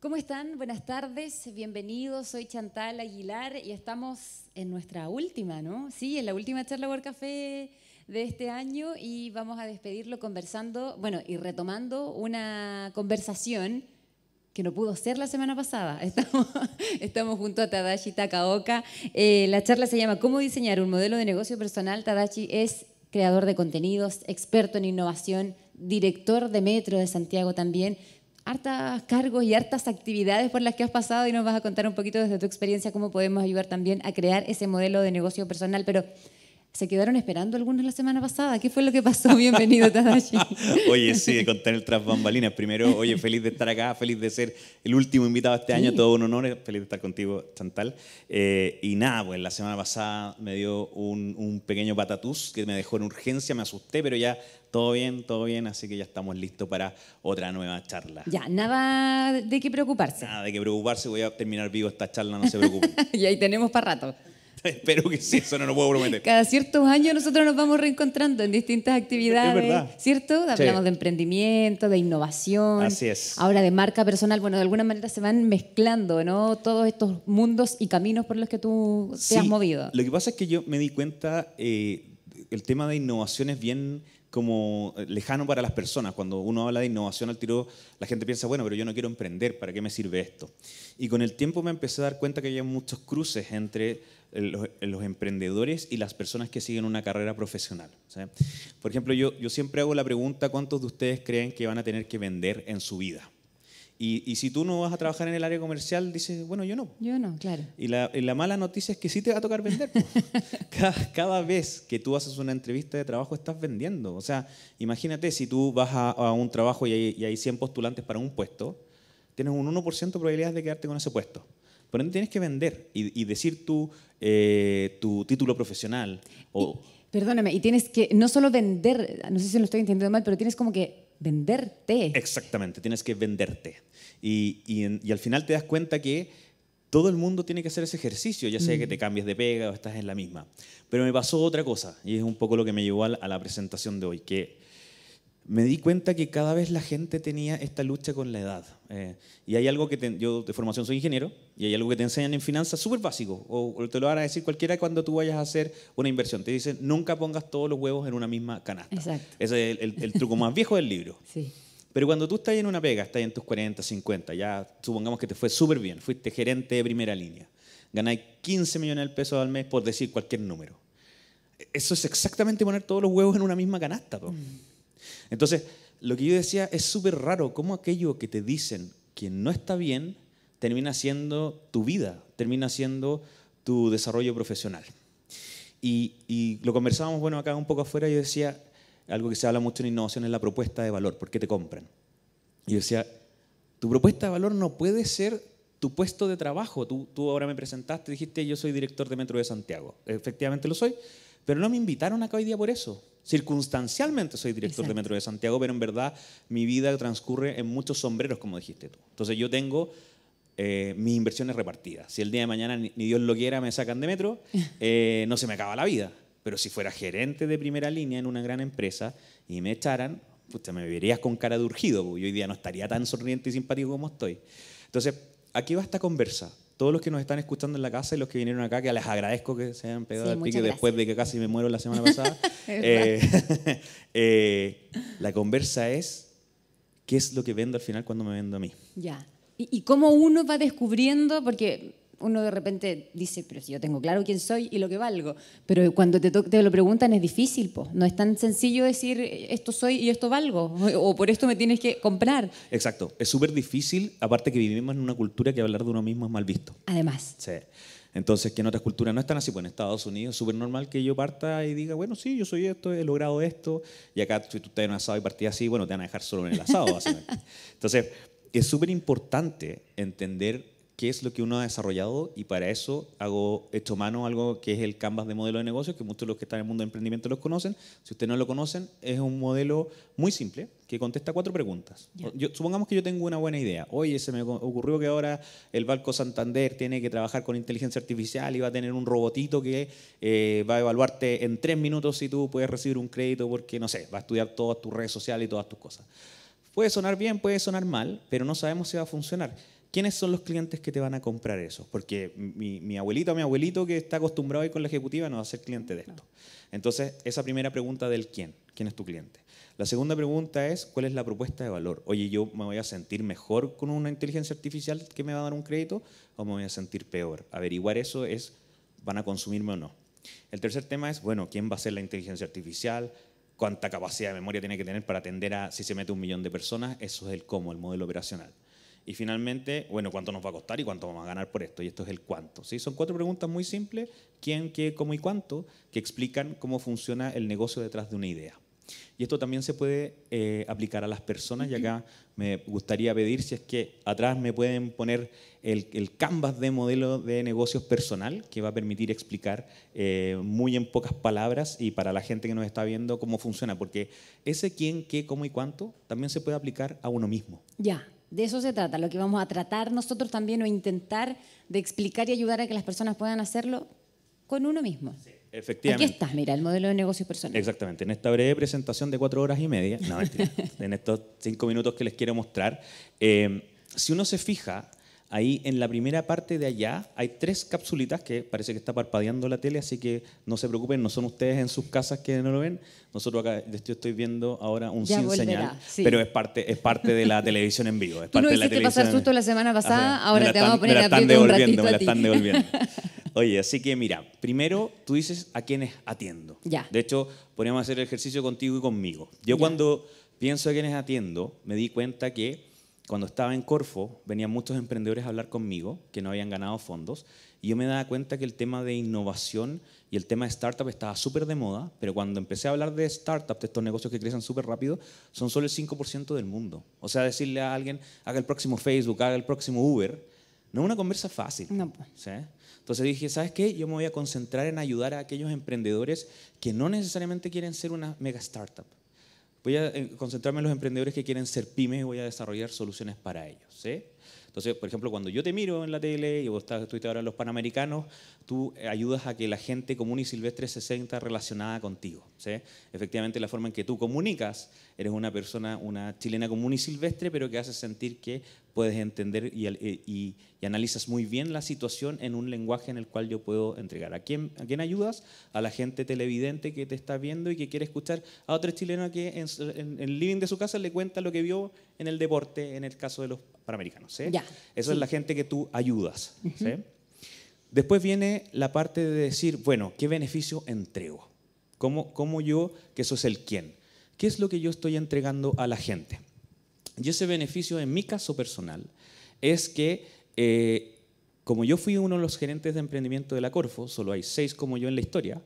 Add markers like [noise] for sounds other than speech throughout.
¿Cómo están? Buenas tardes, bienvenidos. Soy Chantal Aguilar y estamos en nuestra última, ¿no? Sí, en la última charla World Café de este año y vamos a despedirlo conversando, bueno, y retomando una conversación que no pudo ser la semana pasada. [laughs] Estamos, junto a Tadashi Takaoka. Eh, la charla se llama ¿Cómo diseñar un modelo de negocio personal? Tadashi es creador de contenidos, experto en innovación, director de Metro de Santiago también hartas cargos y hartas actividades por las que has pasado y nos vas a contar un poquito desde tu experiencia cómo podemos ayudar también a crear ese modelo de negocio personal. Pero se quedaron esperando algunos la semana pasada. ¿Qué fue lo que pasó? Bienvenido, Tadashi. [laughs] oye, sí, contar el tras bambalinas. Primero, oye, feliz de estar acá, feliz de ser el último invitado este año. Todo un honor, feliz de estar contigo, Chantal. Eh, y nada, pues la semana pasada me dio un, un pequeño patatús que me dejó en urgencia, me asusté, pero ya todo bien, todo bien, así que ya estamos listos para otra nueva charla. Ya, nada de qué preocuparse. Nada de qué preocuparse, voy a terminar vivo esta charla, no se preocupen. [laughs] y ahí tenemos para rato. [laughs] Espero que sí, eso no lo puedo prometer. Cada ciertos años nosotros nos vamos reencontrando en distintas actividades. ¿Cierto? Hablamos de emprendimiento, de innovación. es. Ahora de marca personal. Bueno, de alguna manera se van mezclando, ¿no? Todos estos mundos y caminos por los que tú te has movido. Lo que pasa es que yo me di cuenta, eh, el tema de innovación es bien como eh, lejano para las personas. Cuando uno habla de innovación al tiro, la gente piensa, bueno, pero yo no quiero emprender, ¿para qué me sirve esto? Y con el tiempo me empecé a dar cuenta que hay muchos cruces entre eh, eh, los, emprendedores y las personas que siguen una carrera profesional. Por ejemplo, yo, yo siempre hago la pregunta, ¿cuántos de ustedes creen que van a tener que vender en su vida? Y, si tú no vas a trabajar en el área comercial, dices, bueno, yo no. Yo no, claro. Y la, mala noticia es que sí te va a tocar vender. [laughs] cada, vez que tú haces una entrevista de trabajo estás vendiendo. O sea, imagínate si tú vas a, un trabajo y hay, 100 postulantes para un puesto, tienes un 1% de probabilidades de quedarte con ese puesto. Por ende, tienes que vender y, decir tu, eh, tu título profesional. O... perdóname, y tienes que no solo vender, no sé si lo estoy entendiendo mal, pero tienes como que venderte. Exactamente, tienes que venderte. Y, al final te das cuenta que todo el mundo tiene que hacer ese ejercicio, ya sea que te mm. cambies de pega o estás en la misma. Pero me pasó otra cosa, y es un poco lo que me llevó a la, presentación de hoy, que me di cuenta que cada vez la gente tenía esta lucha con la edad. Eh, y hay algo que yo de formación soy ingeniero, y hay algo que te enseñan en finanzas súper básico, o, te lo van a decir cualquiera cuando tú vayas a hacer una inversión. Te dicen, nunca pongas todos los huevos en una misma canasta. Exacto. Ese es el, el truco más viejo del libro. Sí. Pero cuando tú estás en una pega, estás en tus 40, 50, ya supongamos que te fue súper bien, fuiste gerente de primera línea, ganáis 15 millones de pesos al mes por decir cualquier número. Eso es exactamente poner todos los huevos en una misma canasta. Mm. Entonces, lo que yo decía es súper raro, cómo aquello que te dicen que no está bien termina siendo tu vida, termina siendo tu desarrollo profesional. Y, y lo conversábamos, bueno, acá un poco afuera, yo decía, algo que se habla mucho en innovación es la propuesta de valor, ¿por qué te compran? Y yo decía, tu propuesta de valor no puede ser tu puesto de trabajo. Tú, tú ahora me presentaste, dijiste, yo soy director de Metro de Santiago. Efectivamente lo soy, pero no me invitaron acá hoy día por eso. Circunstancialmente soy director de Metro de Santiago, pero en verdad mi vida transcurre en muchos sombreros, como dijiste tú. Entonces yo tengo eh, mis inversiones repartidas. Si el día de mañana ni, Dios lo quiera me sacan de Metro, [laughs] eh, no se me acaba la vida. Pero si fuera gerente de primera línea en una gran empresa y me echaran, usted me verías con cara de urgido, porque yo hoy día no estaría tan sonriente y simpático como estoy. Entonces, aquí va esta conversa. Todos los que nos están escuchando en la casa y los que vinieron acá, que les agradezco que se hayan pegado pique después de que casi me muero la semana pasada. [laughs] Eh, [laughs] eh, la conversa es, ¿qué es lo que vendo al final cuando me vendo a mí? Ya. y cómo uno va descubriendo? Porque uno de repente dice, pero si yo tengo claro quién soy y lo que valgo, pero cuando te, lo preguntan es difícil, po. no es tan sencillo decir eh, esto soy y esto valgo, [laughs] o por esto me tienes que comprar. Exacto, es súper difícil, aparte que vivimos en una cultura que hablar de uno mismo es mal visto. Además. Sí. Entonces, que en otras culturas no están así, pues en Estados Unidos es súper normal que yo parta y diga, bueno, sí, yo soy esto, he logrado esto, y acá si tú estás en un asado y partís así, bueno, te van a dejar solo en el asado, [laughs] Entonces, es súper importante entender qué es lo que uno ha desarrollado y para eso hago hecho mano algo que es el Canvas de modelo de negocio, que muchos de los que están en el mundo de emprendimiento los conocen. Si ustedes no lo conocen, es un modelo muy simple que contesta cuatro preguntas. Yo, supongamos que yo tengo una buena idea. Oye, se me ocurrió que ahora el Banco Santander tiene que trabajar con inteligencia artificial y va a tener un robotito que eh, va a evaluarte en tres minutos si tú puedes recibir un crédito porque, no sé, va a estudiar todas tus redes sociales y todas tus cosas. Puede sonar bien, puede sonar mal, pero no sabemos si va a funcionar. ¿Quiénes son los clientes que te van a comprar eso? Porque mi, abuelito o mi abuelito que está acostumbrado a con la ejecutiva no va a ser cliente de esto. Entonces, esa primera pregunta del quién, quién es tu cliente. La segunda pregunta es, ¿cuál es la propuesta de valor? Oye, ¿yo me voy a sentir mejor con una inteligencia artificial que me va a dar un crédito o me voy a sentir peor? Averiguar eso es, ¿van a consumirme o no? El tercer tema es, bueno, ¿quién va a ser la inteligencia artificial? ¿Cuánta capacidad de memoria tiene que tener para atender a si se mete un millón de personas? Eso es el cómo, el modelo operacional. Y finalmente, bueno, ¿cuánto nos va a costar y cuánto vamos a ganar por esto? Y esto es el cuánto. ¿sí? Son cuatro preguntas muy simples, quién, qué, cómo y cuánto, que explican cómo funciona el negocio detrás de una idea. Y esto también se puede eh, aplicar a las personas y acá me gustaría pedir si es que atrás me pueden poner el, canvas de modelo de negocios personal que va a permitir explicar eh, muy en pocas palabras y para la gente que nos está viendo cómo funciona, porque ese quién, qué, cómo y cuánto también se puede aplicar a uno mismo. Ya. De eso se trata, lo que vamos a tratar nosotros también o intentar de explicar y ayudar a que las personas puedan hacerlo con uno mismo. Sí, efectivamente. Aquí estás, mira, el modelo de negocio personal. Exactamente, en esta breve presentación de cuatro horas y media, [laughs] en estos cinco minutos que les quiero mostrar, eh, si uno se fija, Ahí en la primera parte de allá hay tres capsulitas que parece que está parpadeando la tele, así que no se preocupen, no son ustedes en sus casas que no lo ven. Nosotros acá estoy viendo ahora un sin señal, pero es parte, es parte de la [laughs] televisión en vivo. Es Tú no susto la semana pasada, ahora te vamos a poner me devolviendo, [laughs] Oye, así que mira, primero tú dices a quiénes atiendo. De hecho, podríamos hacer el ejercicio contigo y conmigo. Yo cuando pienso a quiénes atiendo, me di cuenta que cuando estaba en Corfo, venían muchos emprendedores a hablar conmigo que no habían ganado fondos y yo me daba cuenta que el tema de innovación y el tema de startup estaba súper de moda, pero cuando empecé a hablar de startup, de estos negocios que crecen súper rápido, son solo el 5% del mundo. O sea, decirle a alguien, haga el próximo Facebook, haga el próximo Uber, no es una conversa fácil. Pues. Entonces dije, ¿sabes qué? Yo me voy a concentrar en ayudar a aquellos emprendedores que no necesariamente quieren ser una mega startup voy a eh, concentrarme en los emprendedores que quieren ser pymes y voy a desarrollar soluciones para ellos. ¿sí? Entonces, por ejemplo, cuando yo te miro en la tele y vos estás, estuviste ahora en los Panamericanos, tú eh, ayudas a que la gente común y silvestre se sienta relacionada contigo. ¿sí? Efectivamente, la forma en que tú comunicas, eres una persona, una chilena común y silvestre, pero que hace sentir que puedes entender eh, y, analizas muy bien la situación en un lenguaje en el cual yo puedo entregar. ¿A quién, ¿A ayudas? A la gente televidente que te está viendo y que quiere escuchar a otro chileno que en, el living de su casa le cuenta lo que vio en el deporte, en el caso de los panamericanos. Esa Eso es la gente que tú ayudas. Después viene la parte de decir, bueno, ¿qué beneficio entrego? ¿Cómo, cómo yo, que eso es el quién? ¿Qué es lo que yo estoy entregando a la gente? Y ese beneficio en mi caso personal es que eh, como yo fui uno de los gerentes de emprendimiento de la Corfo, solo hay seis como yo en la historia,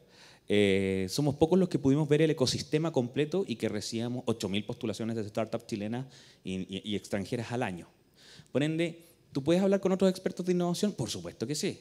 eh, somos pocos los que pudimos ver el ecosistema completo y que recibíamos 8.000 postulaciones de startups chilenas y, y extranjeras al año. Por ende, ¿tú puedes hablar con otros expertos de innovación? Por supuesto que sí.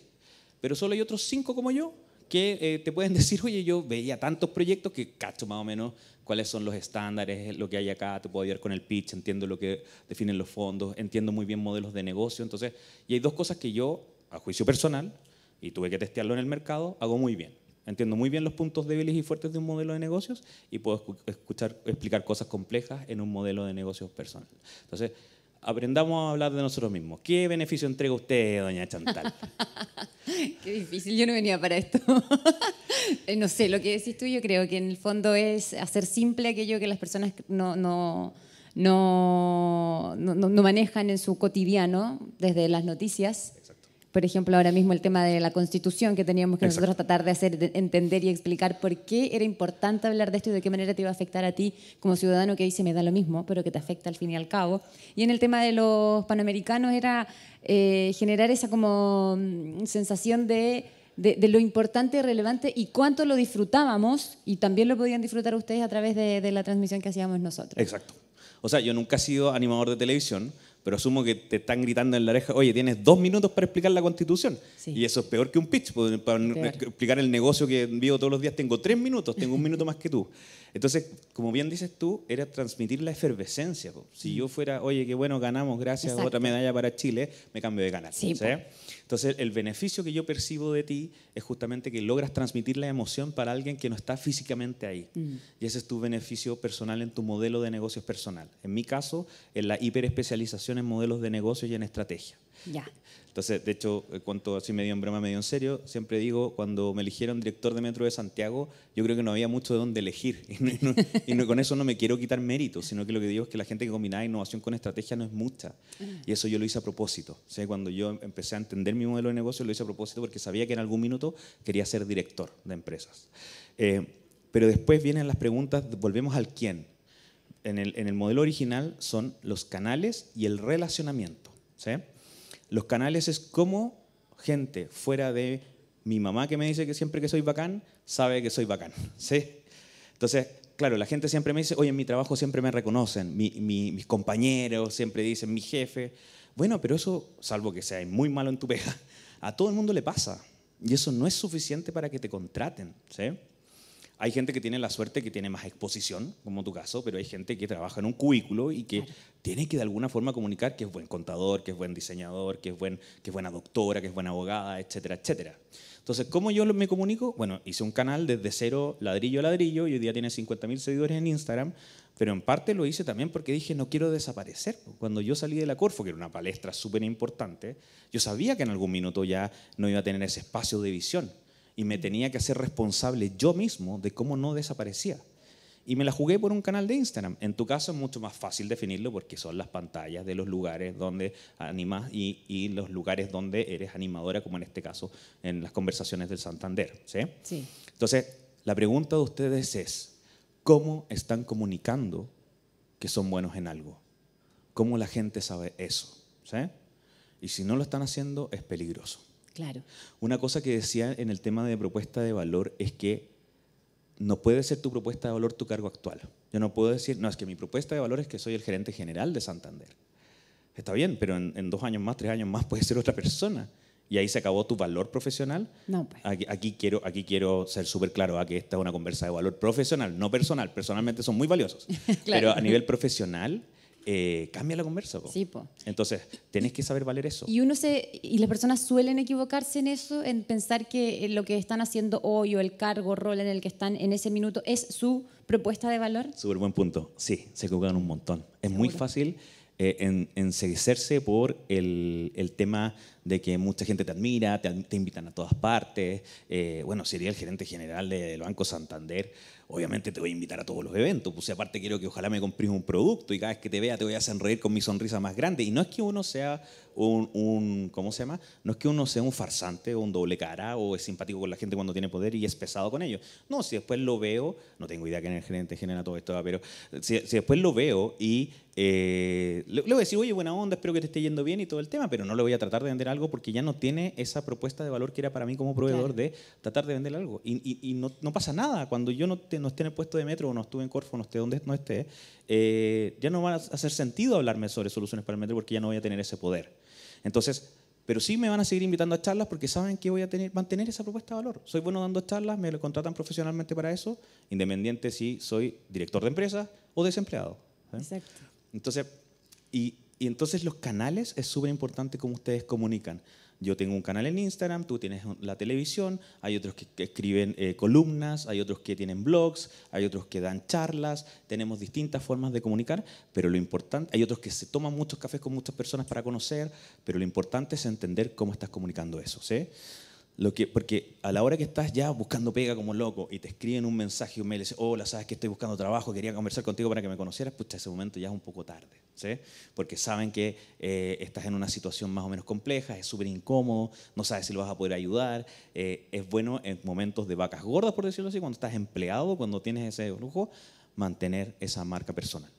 Pero solo hay otros cinco como yo que eh, te pueden decir, oye, yo veía tantos proyectos que cacho más o menos cuáles son los estándares, lo que hay acá, te puedo ayudar con el pitch, entiendo lo que definen los fondos, entiendo muy bien modelos de negocio. Entonces, y hay dos cosas que yo, a juicio personal, y tuve que testearlo en el mercado, hago muy bien. Entiendo muy bien los puntos débiles y fuertes de un modelo de negocios y puedo escuchar, explicar cosas complejas en un modelo de negocios personal. Entonces, aprendamos a hablar de nosotros mismos. ¿Qué beneficio entrega usted, doña Chantal? [laughs] Qué difícil, yo no venía para esto. [laughs] Eh, no sé, lo que decís tú yo creo que en el fondo es hacer simple aquello que las personas no, no, no, manejan en su cotidiano, desde las noticias por ejemplo, ahora mismo el tema de la Constitución que teníamos que nosotros tratar de hacer entender y explicar por qué era importante hablar de esto y de qué manera te iba a afectar a ti como ciudadano que dice me da lo mismo, pero que te afecta al fin y al cabo. Y en el tema de los panamericanos era eh, generar esa como mm, sensación de, lo importante y relevante y cuánto lo disfrutábamos y también lo podían disfrutar ustedes a través de la transmisión que hacíamos nosotros. Exacto. O sea, yo nunca he sido animador de televisión, pero asumo que te están gritando en la oreja, oye, tienes dos minutos para explicar la constitución. Y eso es peor que un pitch, pues, para explicar el negocio que vivo todos los días tengo tres minutos, tengo un [laughs] minuto más que tú. Entonces, como bien dices tú, era transmitir la efervescencia. Pues. Si mm. yo fuera, oye, qué bueno, ganamos, gracias, a otra medalla para Chile, me cambio de canal. Entonces, el beneficio que yo percibo de ti es justamente que logras transmitir la emoción para alguien que no está físicamente ahí. Mm. Y ese es tu beneficio personal en tu modelo de negocios personal. En mi caso, en la hiperespecialización en modelos de negocio y en estrategia. Ya. Entonces, de hecho, cuanto así medio en broma, medio en serio, siempre digo, cuando me eligieron director de Metro de Santiago, yo creo que no había mucho de dónde elegir. [laughs] Y, con eso no me quiero quitar mérito, sino que lo que digo es que la gente que combina innovación con estrategia no es mucha. Y eso yo lo hice a propósito. sea, cuando yo empecé a entender mi modelo de negocio, lo hice a propósito porque sabía que en algún minuto quería ser director de empresas. Eh, pero después vienen las preguntas, volvemos al quién en el, modelo original son los canales y el relacionamiento. ¿sí? Los canales es como gente fuera de mi mamá que me dice que siempre que soy bacán, sabe que soy bacán. [laughs] ¿sí? Entonces, claro, la gente siempre me dice, oye, en mi trabajo siempre me reconocen, mis compañeros siempre dicen, mi jefe. Bueno, pero eso, salvo que sea muy malo en tu pega, [laughs] a todo el mundo le pasa. Y eso no es suficiente para que te contraten. ¿sí? Hay gente que tiene la suerte que tiene más exposición, como tu caso, pero hay gente que trabaja en un cubículo y que tiene que de alguna forma comunicar que es buen contador, que es buen diseñador, que es, buen, que es buena doctora, que es buena abogada, etcétera, etcétera. Entonces, ¿cómo yo me comunico? Bueno, hice un canal desde cero, ladrillo a ladrillo, y hoy día tiene 50.000 seguidores en Instagram, pero en parte lo hice también porque dije, no quiero desaparecer. Cuando yo salí de la Corfo, que era una palestra súper importante, yo sabía que en algún minuto ya no iba a tener ese espacio de visión y me tenía que hacer responsable yo mismo de cómo no desaparecía. Y me la jugué por un canal de Instagram. En tu caso es mucho más fácil definirlo porque son las pantallas de los lugares donde animas y, los lugares donde eres animadora, como en este caso en las conversaciones del Santander. Entonces, la pregunta de ustedes es, ¿cómo están comunicando que son buenos en algo? ¿Cómo la gente sabe eso? ¿sí? Y si no lo están haciendo, es peligroso. Claro. Una cosa que decía en el tema de propuesta de valor es que no puede ser tu propuesta de valor tu cargo actual. Yo no puedo decir, no, es que mi propuesta de valor es que soy el gerente general de Santander. Está bien, pero en, dos años más, tres años más puede ser otra persona. Y ahí se acabó tu valor profesional. No, pues. aquí, quiero, aquí quiero ser súper claro a ah, que esta es una conversa de valor profesional, no personal. Personalmente son muy valiosos. [laughs] claro. Pero a nivel profesional, eh, cambia la conversa. Sí, pues. Entonces, tenés que saber valer eso. Y uno se y las personas suelen equivocarse en eso, en pensar que eh, lo que están haciendo hoy o el cargo, rol en el que están en ese minuto es su propuesta de valor. Súper buen punto. Sí, se equivocan un montón. Es muy fácil eh, en, por el, el tema de que mucha gente te admira, te, invitan a todas partes. Eh, bueno, sería el gerente general del Banco Santander. Obviamente te voy a invitar a todos los eventos. Pues aparte quiero que ojalá me compres un producto y cada vez que te vea te voy a hacer reír con mi sonrisa más grande. Y no es que uno sea un, ¿cómo se llama? No es que uno sea un farsante o un doble cara o es simpático con la gente cuando tiene poder y es pesado con ellos. No, si después lo veo, no tengo idea que en el gerente general todo esto, pero si, después lo veo y eh, le, voy a decir, oye, buena onda, espero que te esté yendo bien y todo el tema, pero no le voy a tratar de vender algo porque ya no tiene esa propuesta de valor que era para mí como proveedor de tratar de vender algo. Y, no, pasa nada. Cuando yo no, te, no, esté en el puesto de metro o no estuve en Corfo, no esté donde no esté, eh, ya no va a hacer sentido hablarme sobre soluciones para el metro porque ya no voy a tener ese poder. Entonces, pero sí me van a seguir invitando a charlas porque saben que voy a tener, mantener esa propuesta de valor. Soy bueno dando charlas, me lo contratan profesionalmente para eso, independiente si soy director de empresa o desempleado. Exacto. Entonces, y, y entonces los canales es súper importante cómo ustedes comunican. Yo tengo un canal en Instagram, tú tienes la televisión, hay otros que, escriben eh, columnas, hay otros que tienen blogs, hay otros que dan charlas, tenemos distintas formas de comunicar, pero lo importante, hay otros que se toman muchos cafés con muchas personas para conocer, pero lo importante es entender cómo estás comunicando eso, ¿sí? porque a la hora que estás ya buscando pega como loco y te escriben un mensaje, un mail, y hola, sabes que estoy buscando trabajo, quería conversar contigo para que me conocieras, pues ese momento ya es un poco tarde, ¿sí? Porque saben que eh, estás en una situación más o menos compleja, es súper incómodo, no sabes si lo vas a poder ayudar. Eh, es bueno en momentos de vacas gordas, por decirlo así, cuando estás empleado, cuando tienes ese lujo, mantener esa marca personal.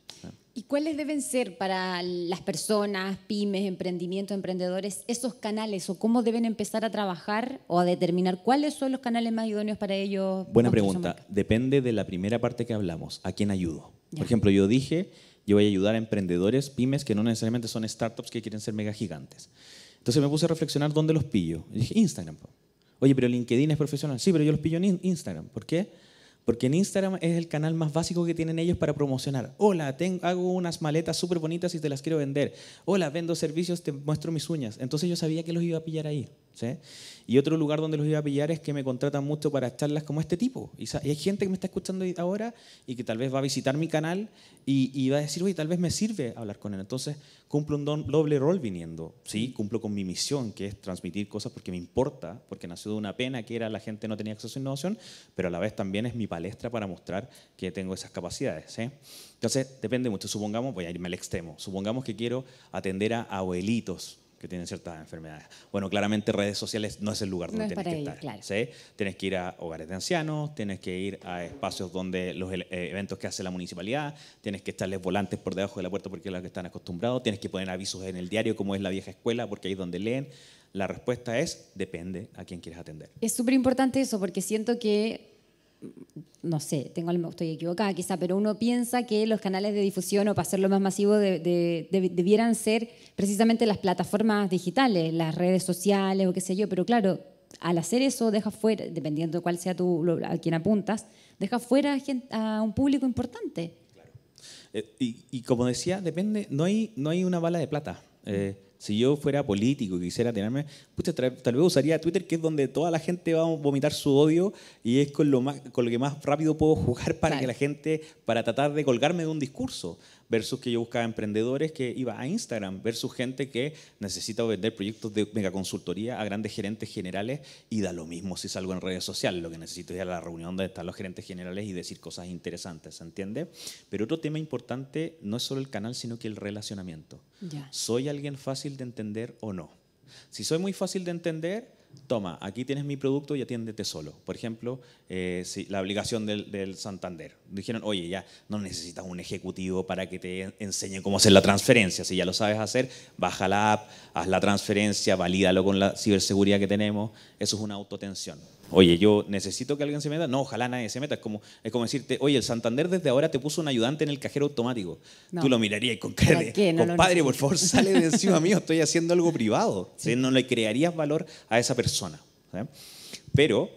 ¿Y cuáles deben ser para las personas, pymes, emprendimientos, emprendedores, esos canales o cómo deben empezar a trabajar o a determinar cuáles son los canales más idóneos para ellos? Buena pregunta. Depende de la primera parte que hablamos. ¿A quién ayudo? Por ejemplo, yo dije, yo voy a ayudar a emprendedores, pymes que no necesariamente son startups que quieren ser mega gigantes. Entonces me puse a reflexionar dónde los pillo. dije, Instagram. Oye, pero LinkedIn es profesional. Sí, pero yo los pillo en Instagram. ¿Por qué? Porque en Instagram es el canal más básico que tienen ellos para promocionar. Hola, tengo, hago unas maletas súper bonitas y te las quiero vender. Hola, vendo servicios, te muestro mis uñas. Entonces yo sabía que los iba a pillar ahí. Y otro lugar donde los iba a pillar es que me contratan mucho para charlas como este tipo. Y, hay gente que me está escuchando ahora y que tal vez va a visitar mi canal y, va a decir, oye, tal vez me sirve hablar con él. Entonces cumplo un doble rol viniendo. Sí, cumplo con mi misión, que es transmitir cosas porque me importa, porque nació de una pena que era la gente no tenía acceso a innovación, pero a la vez también es mi palestra para mostrar que tengo esas capacidades. Entonces, depende mucho. Supongamos, voy a irme al extremo, supongamos que quiero atender a abuelitos que tienen ciertas enfermedades. Bueno, claramente redes sociales no es el lugar donde no tienes que estar. Tienes que ir a hogares de ancianos, tienes que ir a espacios donde los eh, eventos que hace la municipalidad, tienes que estarles volantes por debajo de la puerta porque es lo que están acostumbrados, tienes que poner avisos en el diario como es la vieja escuela porque ahí es donde leen. La respuesta es depende a quién quieres atender. Es súper importante eso porque siento que no sé, tengo, estoy equivocada quizá, pero uno piensa que los canales de difusión o para hacerlo más masivo debieran ser precisamente las plataformas digitales, las redes sociales o qué sé yo, pero claro, al hacer eso deja fuera, dependiendo de cuál sea tu, a quién apuntas, deja fuera a, un público importante. Claro. Eh, y, como decía, depende, no hay, no hay una bala de plata. Eh, si yo fuera político y quisiera tenerme... tal vez usaría Twitter, que es donde toda la gente va a vomitar su odio y es con lo, que más rápido puedo jugar para que la gente, para tratar de colgarme de un discurso versus que yo buscaba emprendedores que iba a Instagram, versus gente que necesita vender proyectos de consultoría a grandes gerentes generales y da lo mismo si salgo en redes sociales, lo que necesito es ir a la reunión donde están los gerentes generales y decir cosas interesantes, ¿se entiende? Pero otro tema importante no es solo el canal, sino que el relacionamiento. ¿Soy alguien fácil de entender o no? Si soy muy fácil de entender, toma, aquí tienes mi producto y atiéndete solo. Por ejemplo, eh, la obligación del, del, Santander. Dijeron, oye, ya no necesitas un ejecutivo para que te enseñe cómo hacer la transferencia. Si ya lo sabes hacer, baja la app, haz la transferencia, valídalo con la ciberseguridad que tenemos. Eso es una autotensión oye, yo necesito que alguien se meta. No, ojalá nadie se meta. Es como, es como decirte, oye, el Santander desde ahora te puso un ayudante en el cajero automático. Tú lo mirarías con cara compadre, por favor, sale de encima [laughs] mío, estoy haciendo algo privado. No le crearías valor a esa persona. Pero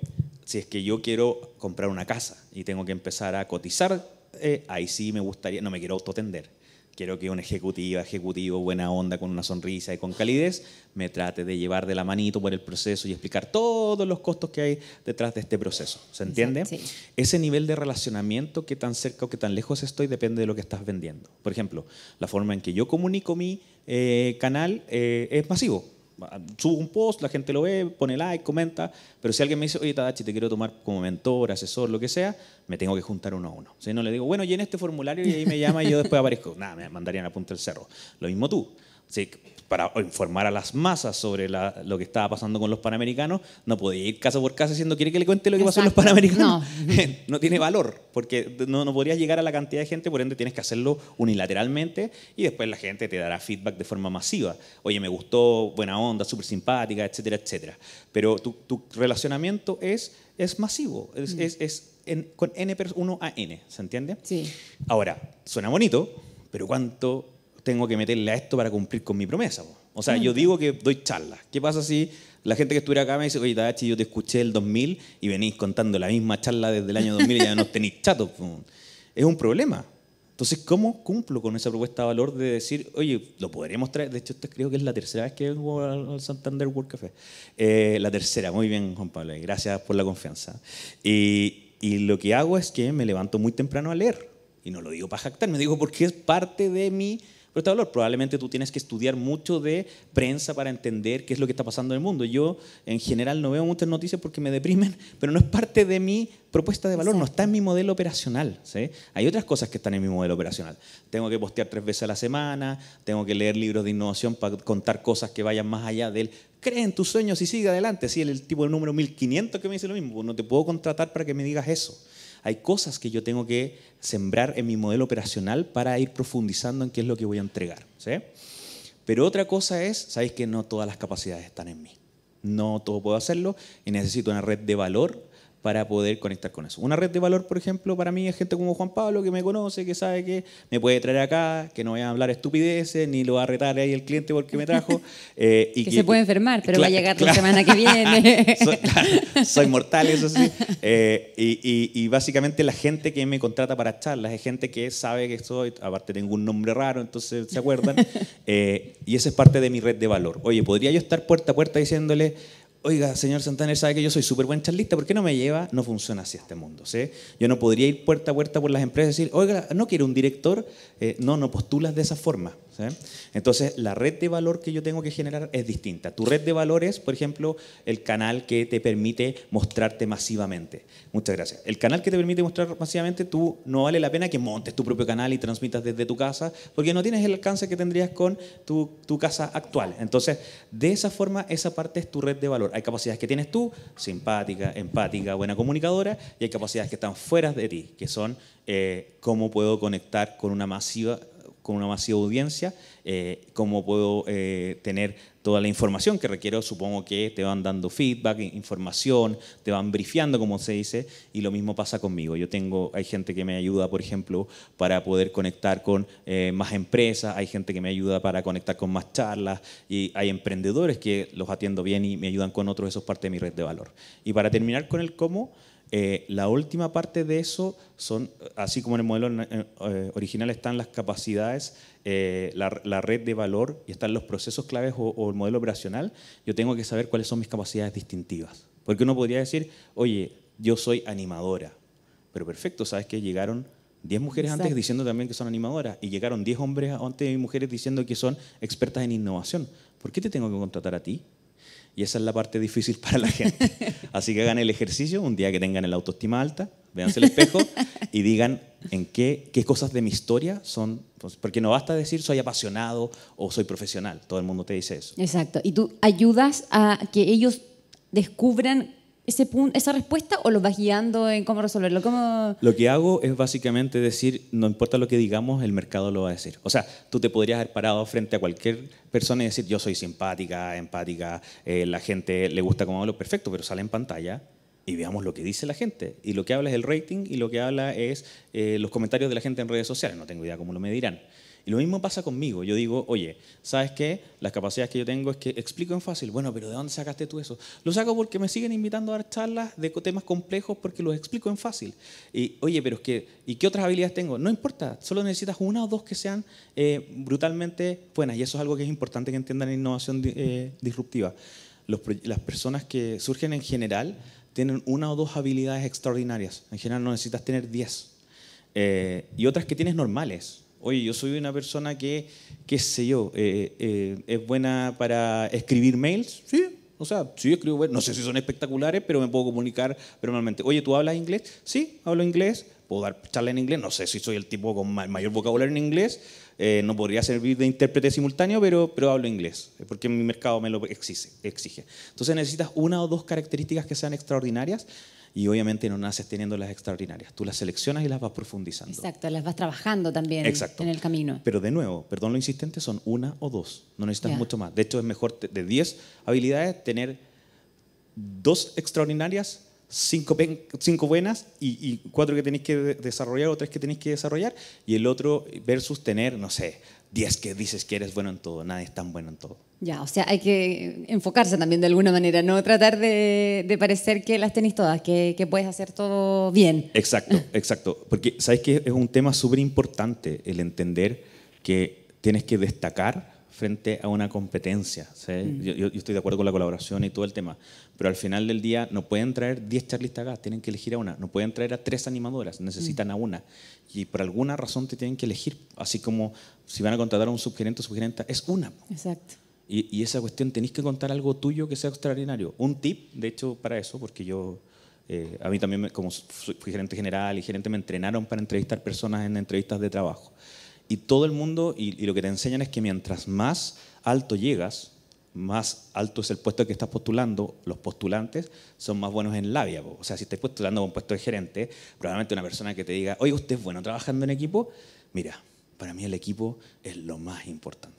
si es que yo quiero comprar una casa y tengo que empezar a cotizar, eh, ahí sí me gustaría, no me quiero autotender quiero que un ejecutiva, ejecutivo, buena onda, con una sonrisa y con calidez, me trate de llevar de la manito por el proceso y explicar todos los costos que hay detrás de este proceso. ¿Se entiende? Ese nivel de relacionamiento, que tan cerca o que tan lejos estoy, depende de lo que estás vendiendo. Por ejemplo, la forma en que yo comunico mi eh, canal eh, es masivo subo un post, la gente lo ve, pone like, comenta, pero si alguien me dice, oye, Tadachi, te quiero tomar como mentor, asesor, lo que sea, me tengo que juntar uno a uno. Si no le digo, bueno, llena este formulario y ahí me llama y yo después aparezco. [laughs] Nada, me mandarían a punta del cerro. Lo mismo tú para informar a las masas sobre lo que estaba pasando con los panamericanos, no podía ir casa por casa diciendo, ¿quiere que le cuente lo que pasó en los panamericanos? No. [laughs] no tiene valor, porque no, no podrías llegar a la cantidad de gente, por ende tienes que hacerlo unilateralmente y después la gente te dará feedback de forma masiva. Oye, me gustó, buena onda, súper simpática, etcétera, etcétera. Pero tu, relacionamiento es, es masivo, es, mm. con N, 1 a N, ¿se entiende? Sí. Ahora, suena bonito, pero ¿cuánto tengo que meterle a esto para cumplir con mi promesa. O sea, mm, yo digo que doy charlas. ¿Qué pasa si la gente que estuviera acá me dice, oye, Tadachi, yo te escuché el 2000 y venís contando la misma charla desde el año 2000 y ya no [laughs] tenéis chato? Es un problema. Entonces, ¿cómo cumplo con esa propuesta de valor de decir, oye, lo podremos traer? De hecho, esto creo que es la tercera vez que vengo al Santander World Café. Eh, la tercera, muy bien, Juan Pablo, gracias por la confianza. Y, y, lo que hago es que me levanto muy temprano a leer. Y no lo digo para jactar, me digo porque es parte de mi pero este valor probablemente tú tienes que estudiar mucho de prensa para entender qué es lo que está pasando en el mundo. Yo en general no veo muchas noticias porque me deprimen, [laughs] pero no es parte de mi propuesta de valor, no está en mi modelo operacional. ¿sí? Hay otras cosas que están en mi modelo operacional. Tengo que postear tres veces a la semana, tengo que leer libros de innovación para contar cosas que vayan más allá del cree en tus sueños y sigue adelante. Si sí, el tipo del número 1500 que me dice lo mismo, no te puedo contratar para que me digas eso hay cosas que yo tengo que sembrar en mi modelo operacional para ir profundizando en qué es lo que voy a entregar. Pero otra cosa es, sabéis que no todas las capacidades están en mí. No todo puedo hacerlo y necesito una red de valor para poder conectar con eso. Una red de valor, por ejemplo, para mí es gente como Juan Pablo, que me conoce, que sabe que me puede traer acá, que no voy a hablar estupideces, ni lo va a retar ahí el cliente porque me trajo. [laughs] Eh, y que, se puede enfermar, pero va a llegar la semana que viene. [laughs] soy, [laughs] mortal, eso sí. Eh, y, básicamente la gente que me contrata para charlas es gente que sabe que soy, aparte tengo un nombre raro, entonces se acuerdan. Eh, y esa es parte de mi red de valor. Oye, ¿podría yo estar puerta a puerta diciéndole oiga, señor Santander, sabe que yo soy súper buen charlista, ¿por qué no me lleva? No funciona así este mundo. ¿sí? Yo no podría ir puerta a puerta por las empresas y decir, oiga, no quiero un director, eh, no, no postulas de esa forma. Entonces, la red de valor que yo tengo que generar es distinta. Tu red de valor es, por ejemplo, el canal que te permite mostrarte masivamente. Muchas gracias. El canal que te permite mostrar masivamente, tú no vale la pena que montes tu propio canal y transmitas desde tu casa, porque no tienes el alcance que tendrías con tu, casa actual. Entonces, de esa forma, esa parte es tu red de valor. Hay capacidades que tienes tú, simpática, empática, buena comunicadora, y hay capacidades que están fuera de ti, que son eh, cómo puedo conectar con una masiva con una masiva audiencia, eh, cómo puedo eh, tener toda la información que requiero. Supongo que te van dando feedback, información, te van brifiando, como se dice, y lo mismo pasa conmigo. Yo tengo, hay gente que me ayuda, por ejemplo, para poder conectar con eh, más empresas, hay gente que me ayuda para conectar con más charlas, y hay emprendedores que los atiendo bien y me ayudan con otros, eso es parte de mi red de valor. Y para terminar con el cómo, eh, la última parte de eso son, así como en el modelo eh, original están las capacidades, eh, la, red de valor y están los procesos claves o, el modelo operacional, yo tengo que saber cuáles son mis capacidades distintivas. Porque uno podría decir, oye, yo soy animadora, pero perfecto, sabes que llegaron 10 mujeres antes diciendo también que son animadoras y llegaron 10 hombres antes y mujeres diciendo que son expertas en innovación. ¿Por qué te tengo que contratar a ti? Y esa es la parte difícil [laughs] para la gente. Así que hagan el ejercicio un día que tengan el autoestima alta, véanse el espejo [laughs] y digan en qué, qué cosas de mi historia son. Pues, porque no basta decir soy apasionado o soy profesional. Todo el mundo te dice eso. Exacto. Y tú ayudas a que ellos descubran esa respuesta o los vas guiando en cómo resolverlo? Lo que hago es básicamente decir, no importa lo que digamos, el mercado lo va a decir. O sea, tú te podrías haber parado frente a cualquier persona y decir, yo soy simpática, empática, eh, la gente le gusta cómo hablo, perfecto, pero sale en pantalla y veamos lo que dice la gente. Y lo que habla es el rating y lo que habla es eh, los comentarios de la gente en redes sociales. No tengo idea cómo lo medirán. Y lo mismo pasa conmigo. Yo digo, oye, ¿sabes qué? Las capacidades que yo tengo es que explico en fácil. Bueno, pero ¿de dónde sacaste tú eso? Lo saco porque me siguen invitando a dar charlas de temas complejos porque los explico en fácil. Y, oye, pero es que, ¿y qué otras habilidades tengo? No importa, solo necesitas una o dos que sean eh, brutalmente buenas. Y eso es algo que es importante que entiendan en innovación eh, disruptiva. las personas que surgen en general tienen una o dos habilidades extraordinarias. En general no necesitas tener 10. Eh, y otras que tienes normales. Oye, yo soy una persona que, qué sé yo, eh, eh, es buena para escribir mails, sí. O sea, sí, escribo, no sé si son espectaculares, pero me puedo comunicar normalmente. Oye, ¿tú hablas inglés? Sí, hablo inglés. ¿Puedo dar charla en inglés? No sé si soy el tipo con mayor vocabulario en inglés. Eh, no podría servir de intérprete simultáneo, pero, pero hablo inglés, porque mi mercado me lo exige, exige. Entonces necesitas una o dos características que sean extraordinarias y obviamente no naces teniendo las extraordinarias. Tú las seleccionas y las vas profundizando. Exacto, las vas trabajando también Exacto. en el camino. Pero de nuevo, perdón lo insistente, son una o dos. No necesitas mucho más. De hecho, es mejor de 10 habilidades tener dos extraordinarias, cinco, cinco buenas y, y, cuatro que tenéis que desarrollar o tres que tenéis que desarrollar y el otro versus tener, no sé, 10 que dices que eres bueno en todo. Nadie es tan bueno en todo. Ya, o sea, hay que enfocarse también de alguna manera, no tratar de, parecer que las tenéis todas, que, puedes hacer todo bien. Exacto, [laughs] exacto. Porque sabes que es un tema súper importante el entender que tienes que destacar frente a una competencia. Mm. Yo, estoy de acuerdo con la colaboración y todo el tema, pero al final del día no pueden traer 10 charlistas acá, tienen que elegir a una, no pueden traer a tres animadoras, necesitan mm. a una. Y por alguna razón te tienen que elegir, así como si van a contratar a un subgerente o subgerenta, es una. Exacto. Y, esa cuestión tenéis que contar algo tuyo que sea extraordinario. Un tip, de hecho, para eso, porque yo, eh, a mí también, como fui gerente general y gerente, me entrenaron para entrevistar personas en entrevistas de trabajo. Y todo el mundo, y, lo que te enseñan es que mientras más alto llegas, más alto es el puesto que estás postulando, los postulantes son más buenos en labia. O sea, si estás postulando a un puesto de gerente, probablemente una persona que te diga, oye, usted es bueno trabajando en equipo, mira, para mí el equipo es lo más importante.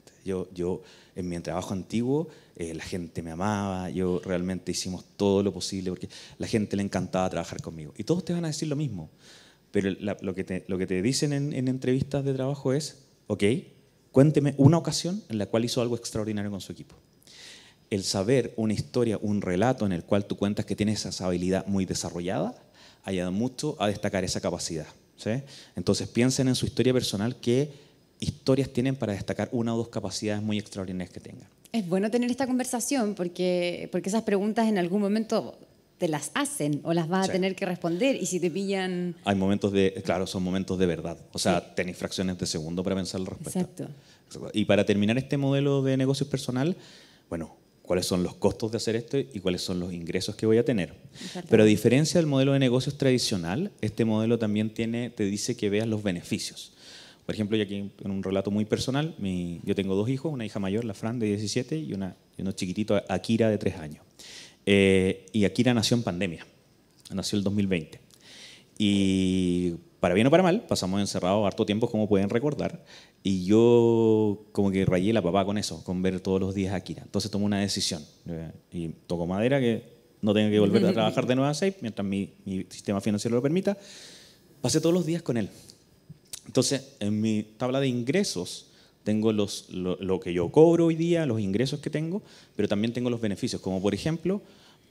Yo, en mi trabajo antiguo, eh, la gente me amaba, yo realmente hicimos todo lo posible porque la gente le encantaba trabajar conmigo. Y todos te van a decir lo mismo, pero lo, que te, lo que te dicen en, entrevistas de trabajo es, ok, cuénteme una ocasión en la cual hizo algo extraordinario con su equipo el saber una historia, un relato en el cual tú cuentas que tienes esa habilidad muy desarrollada, ayuda mucho a destacar esa capacidad. Entonces piensen en su historia personal que historias tienen para destacar una o dos capacidades muy extraordinarias que tengan. Es bueno tener esta conversación porque, porque esas preguntas en algún momento te las hacen o las vas a tener que responder y si te pillan... Hay momentos de, claro, son momentos de verdad. O sea, sí. tenéis fracciones de segundo para pensar el respuesta. Exacto. Y para terminar este modelo de negocios personal, bueno, cuáles son los costos de hacer esto y cuáles son los ingresos que voy a tener. Pero a diferencia del modelo de negocios tradicional, este modelo también tiene, te dice que veas los beneficios. Por ejemplo, y aquí en un relato muy personal, yo tengo dos hijos, una hija mayor, la Fran, de 17, y, una, uno chiquitito, Akira, de 3 años. Eh, y Akira nació en pandemia, nació el 2020. Y para bien o para mal, pasamos encerrados harto tiempo, como pueden recordar, y yo como que rayé la papá con eso, con ver todos los días a Akira. Entonces tomé una decisión eh, y toco madera que no tenga que volver a [laughs] trabajar de nuevo a SAFE mientras mi, mi sistema financiero lo permita. Pasé todos los días con él, entonces, en mi tabla de ingresos tengo los, lo, que yo cobro hoy día, los ingresos que tengo, pero también tengo los beneficios, como por ejemplo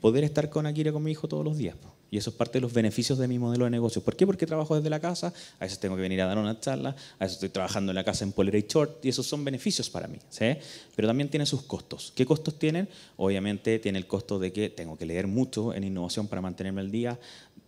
poder estar con Akira, con mi hijo todos los días. Y eso es parte de los beneficios de mi modelo de negocio. ¿Por qué? Porque trabajo desde la casa, a veces tengo que venir a dar una charla, a veces estoy trabajando en la casa en polera short, y esos son beneficios para mí. ¿sí? Pero también tiene sus costos. ¿Qué costos tienen? Obviamente tiene el costo de que tengo que leer mucho en innovación para mantenerme al día,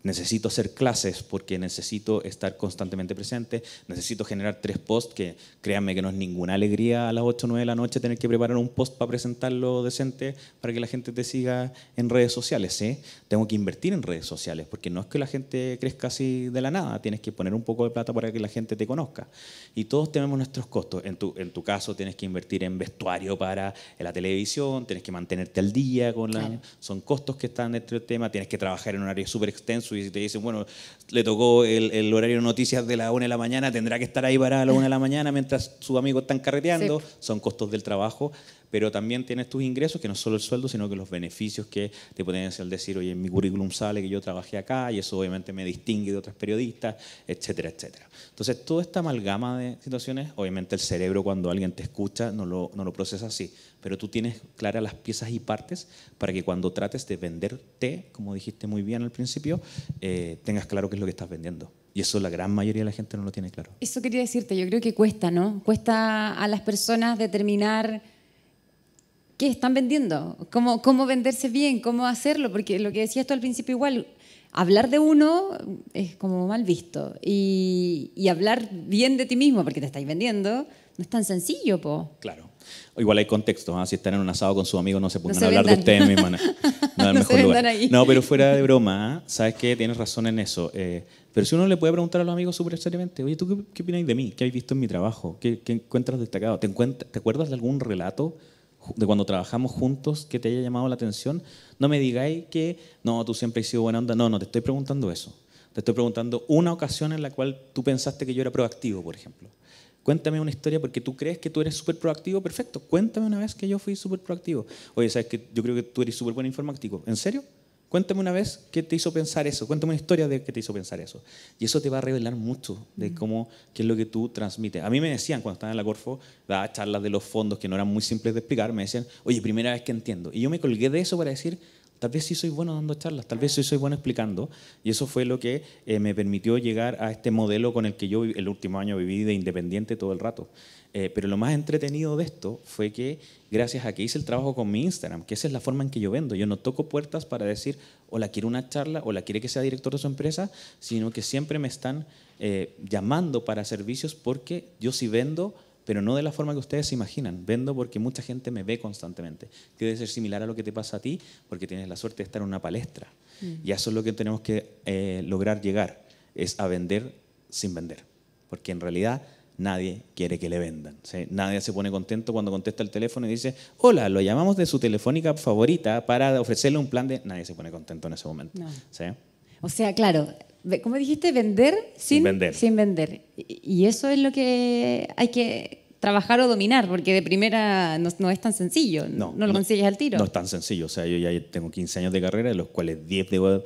necesito hacer clases porque necesito estar constantemente presente, necesito generar tres posts, que créanme que no es ninguna alegría a las 8 o 9 de la noche tener que preparar un post para presentarlo decente para que la gente te siga en redes sociales. ¿eh? Tengo que invertir en redes sociales porque no es que la gente crezca así de la nada, tienes que poner un poco de plata para que la gente te conozca. Y todos tenemos nuestros costos. En tu, en tu caso tienes que invertir en vestuario para la televisión, tienes que mantenerte al día con la... Son costos que están dentro del tema, tienes que trabajar en un área súper extensa y si te dicen, bueno, le tocó el, el, horario de noticias de la 1 de la mañana, tendrá que estar ahí para la 1 de la mañana mientras sus amigos están carreteando, son costos del trabajo, pero también tienes tus ingresos, que no solo el sueldo, sino que los beneficios que te pueden hacer decir, oye, en mi currículum sale que yo trabajé acá y eso obviamente me distingue de otros periodistas, etcétera, etcétera. Entonces, toda esta amalgama de situaciones, obviamente el cerebro cuando alguien te escucha no lo, no lo procesa así pero tú tienes claras las piezas y partes para que cuando trates de venderte, como dijiste muy bien al principio, eh, tengas claro qué es lo que estás vendiendo. Y eso la gran mayoría de la gente no lo tiene claro. Eso quería decirte, yo creo que cuesta, ¿no? Cuesta a las personas determinar qué están vendiendo, cómo, cómo venderse bien, cómo hacerlo, porque lo que decías tú al principio igual, hablar de uno es como mal visto y, y hablar bien de ti mismo, porque te estáis vendiendo, no es tan sencillo, po. Claro. igual hay contextos. ¿ah? Si están en un asado con sus amigos, no se pueden hablar de ustedes mi [laughs] No, no, no no, pero fuera de broma, ¿ah? ¿sabes qué? Tienes razón en eso. Eh, pero si uno le puede preguntar a los amigos súper seriamente, oye, ¿tú qué, qué opináis de mí? ¿Qué habéis visto en mi trabajo? ¿Qué, encuentras destacado? ¿Te, ¿Te acuerdas de algún relato de cuando trabajamos juntos que te haya llamado la atención? No me digáis que, no, tú siempre has sido buena onda. No, no, te estoy preguntando eso. Te estoy preguntando una ocasión en la cual tú pensaste que yo era proactivo, por ejemplo. Cuéntame una historia porque tú crees que tú eres súper proactivo, perfecto. Cuéntame una vez que yo fui súper proactivo. Oye, ¿sabes que yo creo que tú eres súper buen informático? ¿En serio? Cuéntame una vez qué te hizo pensar eso. Cuéntame una historia de qué te hizo pensar eso. Y eso te va a revelar mucho de mm. cómo, qué es lo que tú transmites. A mí me decían cuando estaba en la Corfo, daba charlas de los fondos que no eran muy simples de explicar, me decían, oye, primera vez que entiendo. Y yo me colgué de eso para decir, Tal vez sí soy bueno dando charlas, tal vez sí soy bueno explicando. Y eso fue lo que eh, me permitió llegar a este modelo con el que yo el último año viví de independiente todo el rato. Eh, pero lo más entretenido de esto fue que gracias a que hice el trabajo con mi Instagram, que esa es la forma en que yo vendo, yo no toco puertas para decir, o la quiero una charla, o la quiere que sea director de su empresa, sino que siempre me están eh, llamando para servicios porque yo sí vendo pero no de la forma que ustedes se imaginan. Vendo porque mucha gente me ve constantemente, que debe ser similar a lo que te pasa a ti, porque tienes la suerte de estar en una palestra. Mm. Y eso es lo que tenemos que eh, lograr llegar, es a vender sin vender, porque en realidad nadie quiere que le vendan. Nadie se pone contento cuando contesta el teléfono y dice, hola, lo llamamos de su telefónica favorita para ofrecerle un plan de... Nadie se pone contento en ese momento. O sea, claro, ¿cómo dijiste? Vender sin, vender. Y eso es lo que hay que trabajar o dominar, porque de primera no, es tan sencillo, no, lo consigues al tiro. No es tan sencillo, o sea, yo ya tengo 15 años de carrera, de los cuales 10 debo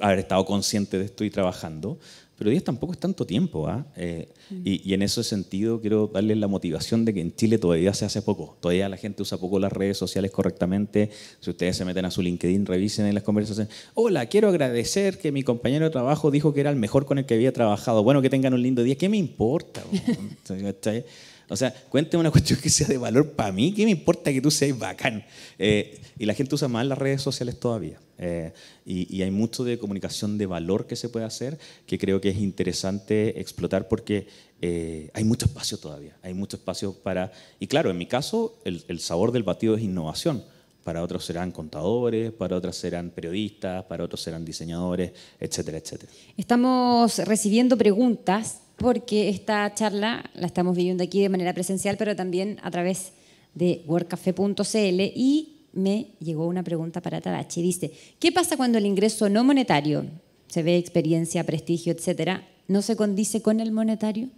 haber estado consciente de esto y trabajando, pero 10 tampoco es tanto tiempo. ¿ah? Eh, y, en ese sentido quiero darles la motivación de que en Chile todavía se hace poco, todavía la gente usa poco las redes sociales correctamente. Si ustedes se meten a su LinkedIn, revisen en las conversaciones. Hola, quiero agradecer que mi compañero de trabajo dijo que era el mejor con el que había trabajado. Bueno, que tengan un lindo día. ¿Qué me importa? [laughs] O sea, cuéntame una [laughs] cuestión que sea de valor para mí, ¿qué me importa que tú seas bacán? Eh, y la gente usa más las redes sociales todavía. Eh, y, hay mucho de comunicación de valor que se puede hacer que creo que es interesante explotar porque eh, hay mucho espacio todavía, hay mucho espacio para... Y claro, en mi caso, el, el sabor del batido es innovación para otros serán contadores, para otros serán periodistas, para otros serán diseñadores, etcétera, etcétera. Estamos recibiendo preguntas porque esta charla la estamos viviendo aquí de manera presencial, pero también a través de workcafe.cl y me llegó una pregunta para Tadachi. Dice, ¿qué pasa cuando el ingreso no monetario, se ve experiencia, prestigio, etcétera, no se condice con el monetario?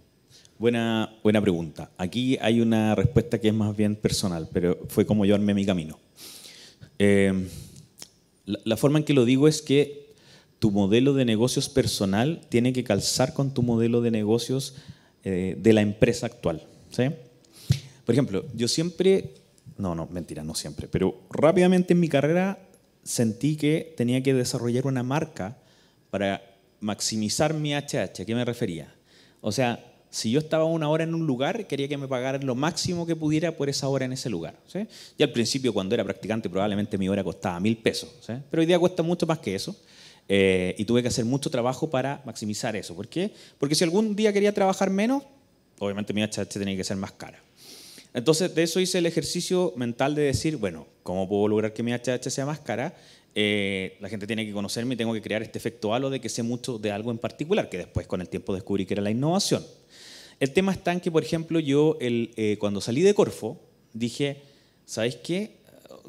Buena, buena pregunta. Aquí hay una respuesta que es más bien personal, pero fue como yo armé mi camino. Eh, la forma en que lo digo es que tu modelo de negocios personal tiene que calzar con tu modelo de negocios eh, de la empresa actual. ¿sí? Por ejemplo, yo siempre, no, no, mentira, no siempre, pero rápidamente en mi carrera sentí que tenía que desarrollar una marca para maximizar mi HH. ¿A qué me refería? O sea, si yo estaba una hora en un lugar, quería que me pagaran lo máximo que pudiera por esa hora en ese lugar. ¿sí? Y al principio, cuando era practicante, probablemente mi hora costaba mil pesos, ¿sí? pero hoy día cuesta mucho más que eso. Eh, y tuve que hacer mucho trabajo para maximizar eso. ¿Por qué? Porque si algún día quería trabajar menos, obviamente mi HH tenía que ser más cara. Entonces, de eso hice el ejercicio mental de decir, bueno, ¿cómo puedo lograr que mi HH sea más cara? Eh, la gente tiene que conocerme y tengo que crear este efecto halo de que sé mucho de algo en particular, que después con el tiempo descubrí que era la innovación. El tema está en que, por ejemplo, yo eh, cuando salí de Corfo, dije, ¿sabéis qué?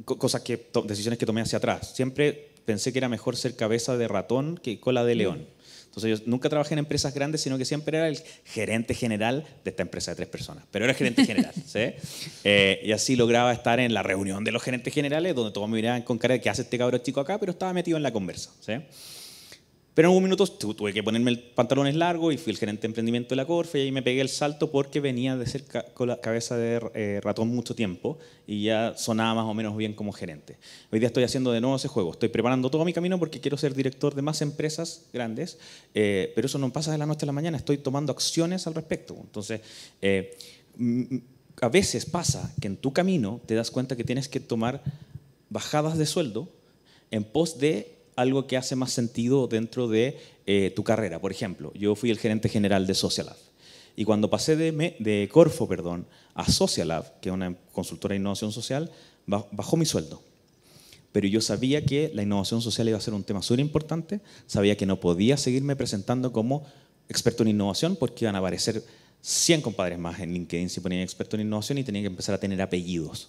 Cosas que, decisiones que tomé hacia atrás. Siempre pensé que era mejor ser cabeza de ratón que cola de mm. león. Entonces yo nunca trabajé en empresas grandes, sino que siempre era el gerente general de esta empresa de tres personas, pero era gerente general. [laughs] ¿sí? Eh, y así lograba estar en la reunión de los gerentes generales, donde todos me miraban con cara de ¿qué hace este cabrón chico acá, pero estaba metido en la conversa. ¿sí? Pero en unos minutos tuve que ponerme el pantalones largo y fui el gerente de emprendimiento de la Corfe y ahí me pegué el salto porque venía de ser con la cabeza de eh, ratón mucho tiempo y ya sonaba más o menos bien como gerente. Hoy día estoy haciendo de nuevo ese juego. Estoy preparando todo mi camino porque quiero ser director de más empresas grandes, eh, pero eso no pasa de la noche a la mañana. Estoy tomando acciones al respecto. Entonces, eh, a veces pasa que en tu camino te das cuenta que tienes que tomar bajadas de sueldo en pos de algo que hace más sentido dentro de eh, tu carrera. Por ejemplo, yo fui el gerente general de Socialab. Y cuando pasé de, Corfo perdón, a Socialab, que es una consultora de innovación social, bajó mi sueldo. Pero yo sabía que la innovación social iba a ser un tema súper importante, sabía que no podía seguirme presentando como experto en innovación porque iban a aparecer 100 compadres más en LinkedIn si ponían experto en innovación y tenía que empezar a tener apellidos.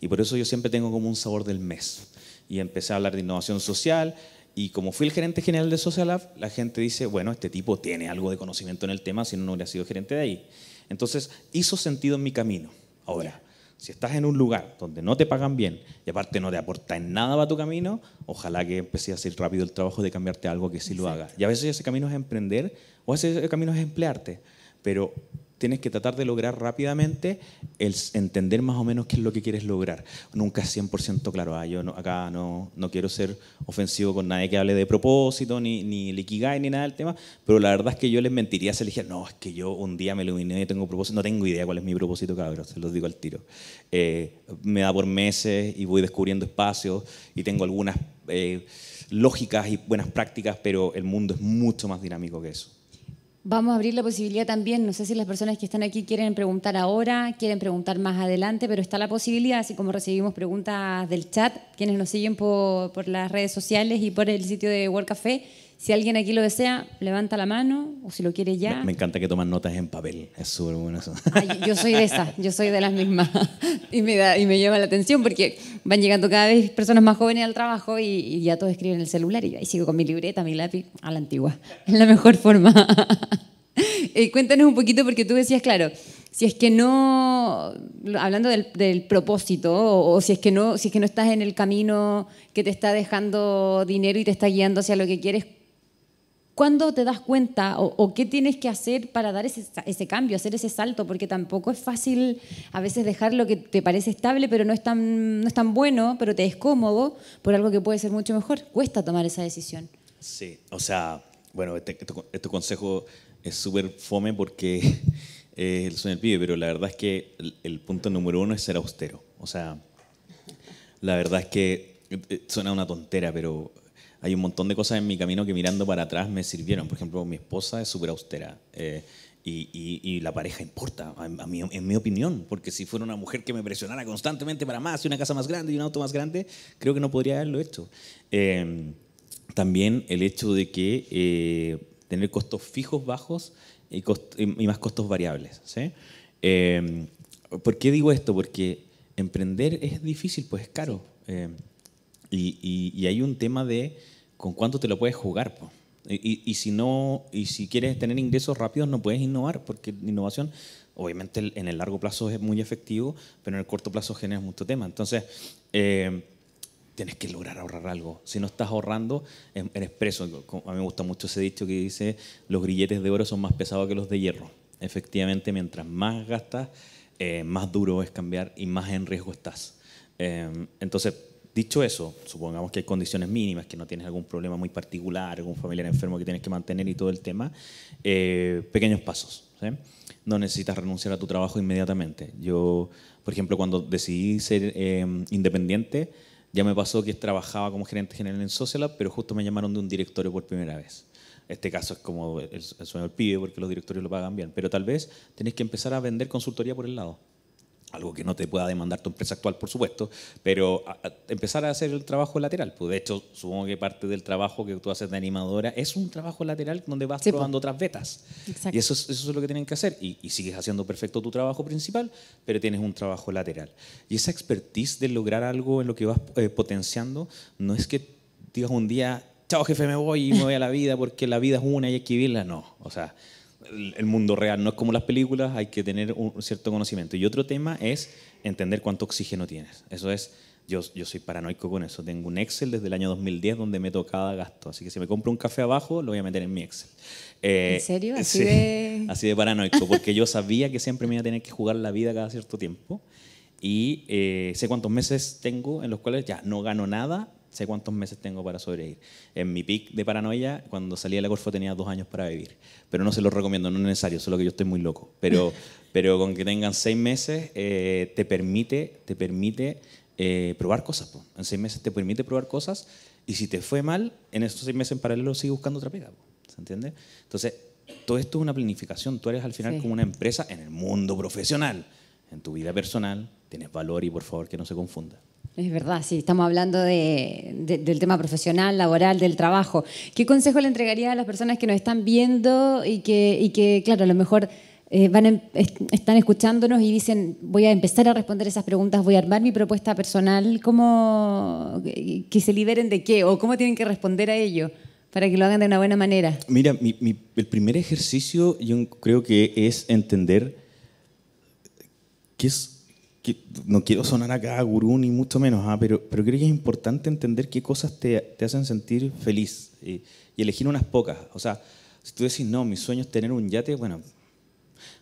Y por eso yo siempre tengo como un sabor del mes y empecé a hablar de innovación social. Y como fui el gerente general de Social la gente dice, bueno, este tipo tiene algo de conocimiento en el tema, si no, no hubiera sido gerente de ahí. Entonces, hizo sentido en mi camino. Ahora, si estás en un lugar donde no te pagan bien y aparte no te aporta en nada para tu camino, ojalá que empecé a hacer rápido el trabajo de cambiarte algo que sí lo haga. Y a veces ese camino es emprender o ese camino es emplearte. Pero tienes que tratar de lograr rápidamente el entender más o menos qué es lo que quieres lograr. Nunca es 100% claro, ah, yo acá no, no quiero ser ofensivo con nadie que hable de propósito, ni, ni ni nada del tema, pero la verdad es que yo les mentiría si les dijera, no, es que yo un día me iluminé y tengo propósito, no tengo idea cuál es mi propósito, cabrón, se los digo al tiro. Eh, me da por meses y voy descubriendo espacios y tengo algunas eh, lógicas y buenas prácticas, pero el mundo es mucho más dinámico que eso. Vamos a abrir la posibilidad también, no sé si las personas que están aquí quieren preguntar ahora, quieren preguntar más adelante, pero está la posibilidad, así como recibimos preguntas del chat, quienes nos siguen por, las redes sociales y por el sitio de World Café, si alguien aquí lo desea, levanta la mano o si lo quiere ya. Me, encanta que toman notas en papel, es súper bueno eso. yo soy de esas, yo soy de las mismas [laughs] y me, da, y me llama la atención porque van llegando cada vez personas más jóvenes al trabajo y, ya todos escriben en el celular y ahí sigo con mi libreta, mi lápiz, a la antigua. Es la mejor forma. [laughs] Eh, cuéntanos un poquito porque tú decías, claro, si es que no, hablando del, propósito, o, o, si, es que no, si es que no estás en el camino que te está dejando dinero y te está guiando hacia lo que quieres, ¿Cuándo te das cuenta o, qué tienes que hacer para dar ese, cambio, hacer ese salto? Porque tampoco es fácil a veces dejar lo que te parece estable, pero no es tan, no es tan bueno, pero te es cómodo por algo que puede ser mucho mejor. Cuesta tomar esa decisión. Sí, o sea, bueno, este, este, este consejo es súper fome porque [laughs] es el sueño del pibe, pero la verdad es que el, el punto número uno es ser austero. O sea, la verdad es que eh, suena una tontera, pero hay un montón de cosas en mi camino que mirando para atrás me sirvieron. Por ejemplo, mi esposa es súper austera. Eh, y, la pareja importa, a, en mi opinión, porque si fuera una mujer que me presionara constantemente para más, y una casa más grande y un auto más grande, creo que no podría haberlo hecho. Em, también el hecho de que eh, tener costos fijos bajos y, más costos variables. ¿sí? Em, ¿Por qué digo esto? Porque emprender es difícil, pues es caro. Em, y hay un tema de con cuánto te lo puedes jugar. Y, si no, y si quieres tener ingresos rápidos, no puedes innovar, porque innovación, obviamente, en el largo plazo es muy efectivo, pero en el corto plazo genera mucho tema. Entonces, eh, tienes que lograr ahorrar algo. Si no estás ahorrando, em, eres preso. A mí me gusta mucho ese dicho que dice: los grilletes de oro son más pesados que los de hierro. Efectivamente, mientras más gastas, eh, más duro es cambiar y más en riesgo estás. Em, entonces, Dicho eso, supongamos que hay condiciones mínimas, que no tienes algún problema muy particular, algún familiar enfermo que tienes que mantener y todo el tema, eh, pequeños pasos. No necesitas renunciar a tu trabajo inmediatamente. Yo, por ejemplo, cuando decidí ser em, independiente, ya me pasó que trabajaba como gerente general en Socialab, pero justo me llamaron de un directorio por primera vez. Este caso es como el, sueño del pibe, porque los directorios lo pagan bien, pero tal vez tenés que empezar a vender consultoría por el lado algo que no te pueda demandar tu empresa actual, por supuesto, pero empezar a hacer el trabajo lateral. Pues de hecho, supongo que parte del trabajo que tú haces de animadora es un trabajo lateral donde vas probando otras vetas. Y eso es, eso es lo que tienen que hacer. Y, sigues haciendo perfecto tu trabajo principal, pero tienes un trabajo lateral. Y esa expertise de lograr algo en lo que vas eh, potenciando, no es que digas un día, chao jefe, me voy y me voy a la vida porque la vida es una y hay que vivirla. No, o sea el mundo real, no es como las películas, hay que tener un cierto conocimiento. Y otro tema es entender cuánto oxígeno tienes. Eso es, yo, yo soy paranoico con eso. Tengo un Excel desde el año 2010 donde meto cada gasto. Así que si me compro un café abajo, lo voy a meter en mi Excel. Eh, ¿En serio? Eh, así, de... [laughs] así de paranoico, porque yo sabía que siempre me iba a tener que jugar la vida cada cierto tiempo. Y eh, sé cuántos meses tengo en los cuales ya no gano nada sé cuántos meses tengo para sobrevivir. En mi pic de paranoia, cuando salí de la Corfo tenía dos años para vivir. Pero no se los recomiendo, no es necesario, solo que yo estoy muy loco. Pero, [laughs] pero con que tengan seis meses, eh, te permite, te permite eh, probar cosas. En seis meses te permite probar cosas y si te fue mal, en esos seis meses en paralelo sigue buscando otra pega. ¿Se entiende? Entonces, todo esto es una planificación. Tú eres al final como una empresa en el mundo profesional. En tu vida personal tienes valor y por favor que no se confunda. Es verdad, sí, estamos hablando del tema profesional, laboral, del trabajo. ¿Qué consejo le entregaría a las personas que nos están viendo y que, claro, a lo mejor eh, van em, están escuchándonos y dicen, voy a empezar a responder esas preguntas, voy a armar mi propuesta personal, ¿cómo que se liberen de qué o cómo tienen que responder a ello? para que lo hagan de una buena manera. Mira, el primer ejercicio yo creo que es entender qué es no quiero sonar acá gurú ni mucho menos, ah, pero, pero creo que es importante entender qué cosas te, hacen sentir feliz y, eh, y, elegir unas pocas. O sea, si tú decís, no, mi sueño es tener un yate, bueno,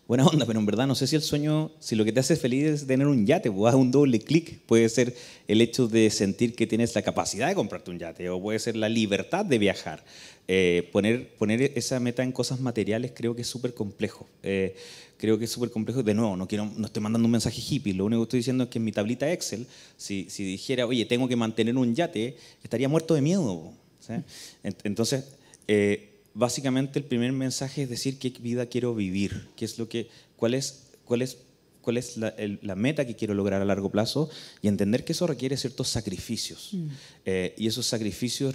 buena onda, pero en verdad no sé si el sueño, si lo que te hace feliz es tener un yate, o pues, haz un doble clic, puede ser el hecho de sentir que tienes la capacidad de comprarte un yate, o puede ser la libertad de viajar. Eh, poner, esa meta en cosas materiales creo que es súper complejo. Eh, creo que es súper complejo. De nuevo, no, quiero, no estoy mandando un mensaje hippie, lo único que estoy diciendo es que en mi tablita Excel, si, dijera, oye, tengo que mantener un yate, estaría muerto de miedo. Entonces, eh, básicamente el primer mensaje es decir qué vida quiero vivir, qué es lo que, cuál es, cuál es cuál es la, meta que quiero lograr a largo plazo y entender que eso requiere ciertos sacrificios. Mm. Eh, y esos sacrificios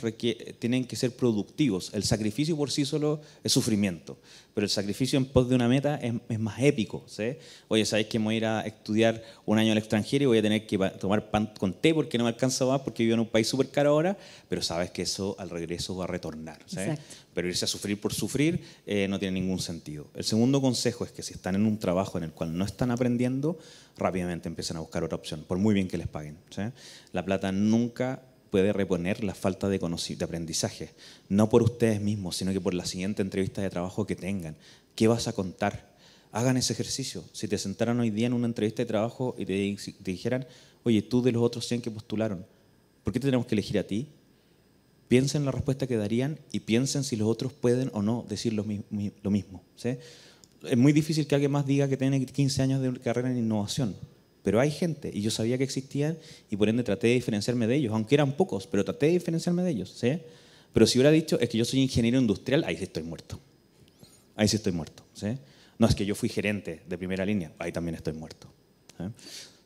tienen que ser productivos. El sacrificio por sí solo es sufrimiento, pero el sacrificio en pos de una meta es, más épico. ¿sí? Oye, ¿sabes que me voy a ir a estudiar un año al extranjero y voy a tener que tomar pan con té porque no me alcanza más porque vivo en un país súper caro ahora? Pero sabes que eso al regreso va a retornar. Pero irse a sufrir por sufrir eh, no tiene ningún sentido. El segundo consejo es que si están en un trabajo en el cual no están aprendiendo, rápidamente empiezan a buscar otra opción, por muy bien que les paguen. La plata nunca puede reponer la falta de, de aprendizaje, no por ustedes mismos, sino que por la siguiente entrevista de trabajo que tengan. ¿Qué vas a contar? Hagan ese ejercicio. Si te sentaran hoy día en una entrevista de trabajo y te, dijeran, oye, tú de los otros 100 que postularon, ¿por qué tenemos que elegir a ti? Piensen la respuesta que darían y piensen si los otros pueden o no decir lo, mismo es muy difícil que alguien más diga que tiene 15 años de carrera en innovación, pero hay gente y yo sabía que existían y por ende traté de diferenciarme de ellos, aunque eran pocos, pero traté de diferenciarme de ellos. ¿sí? Pero si hubiera dicho, es que yo soy ingeniero industrial, ahí sí estoy muerto. Ahí sí estoy muerto. ¿sí? No, es que yo fui gerente de primera línea, ahí también estoy muerto.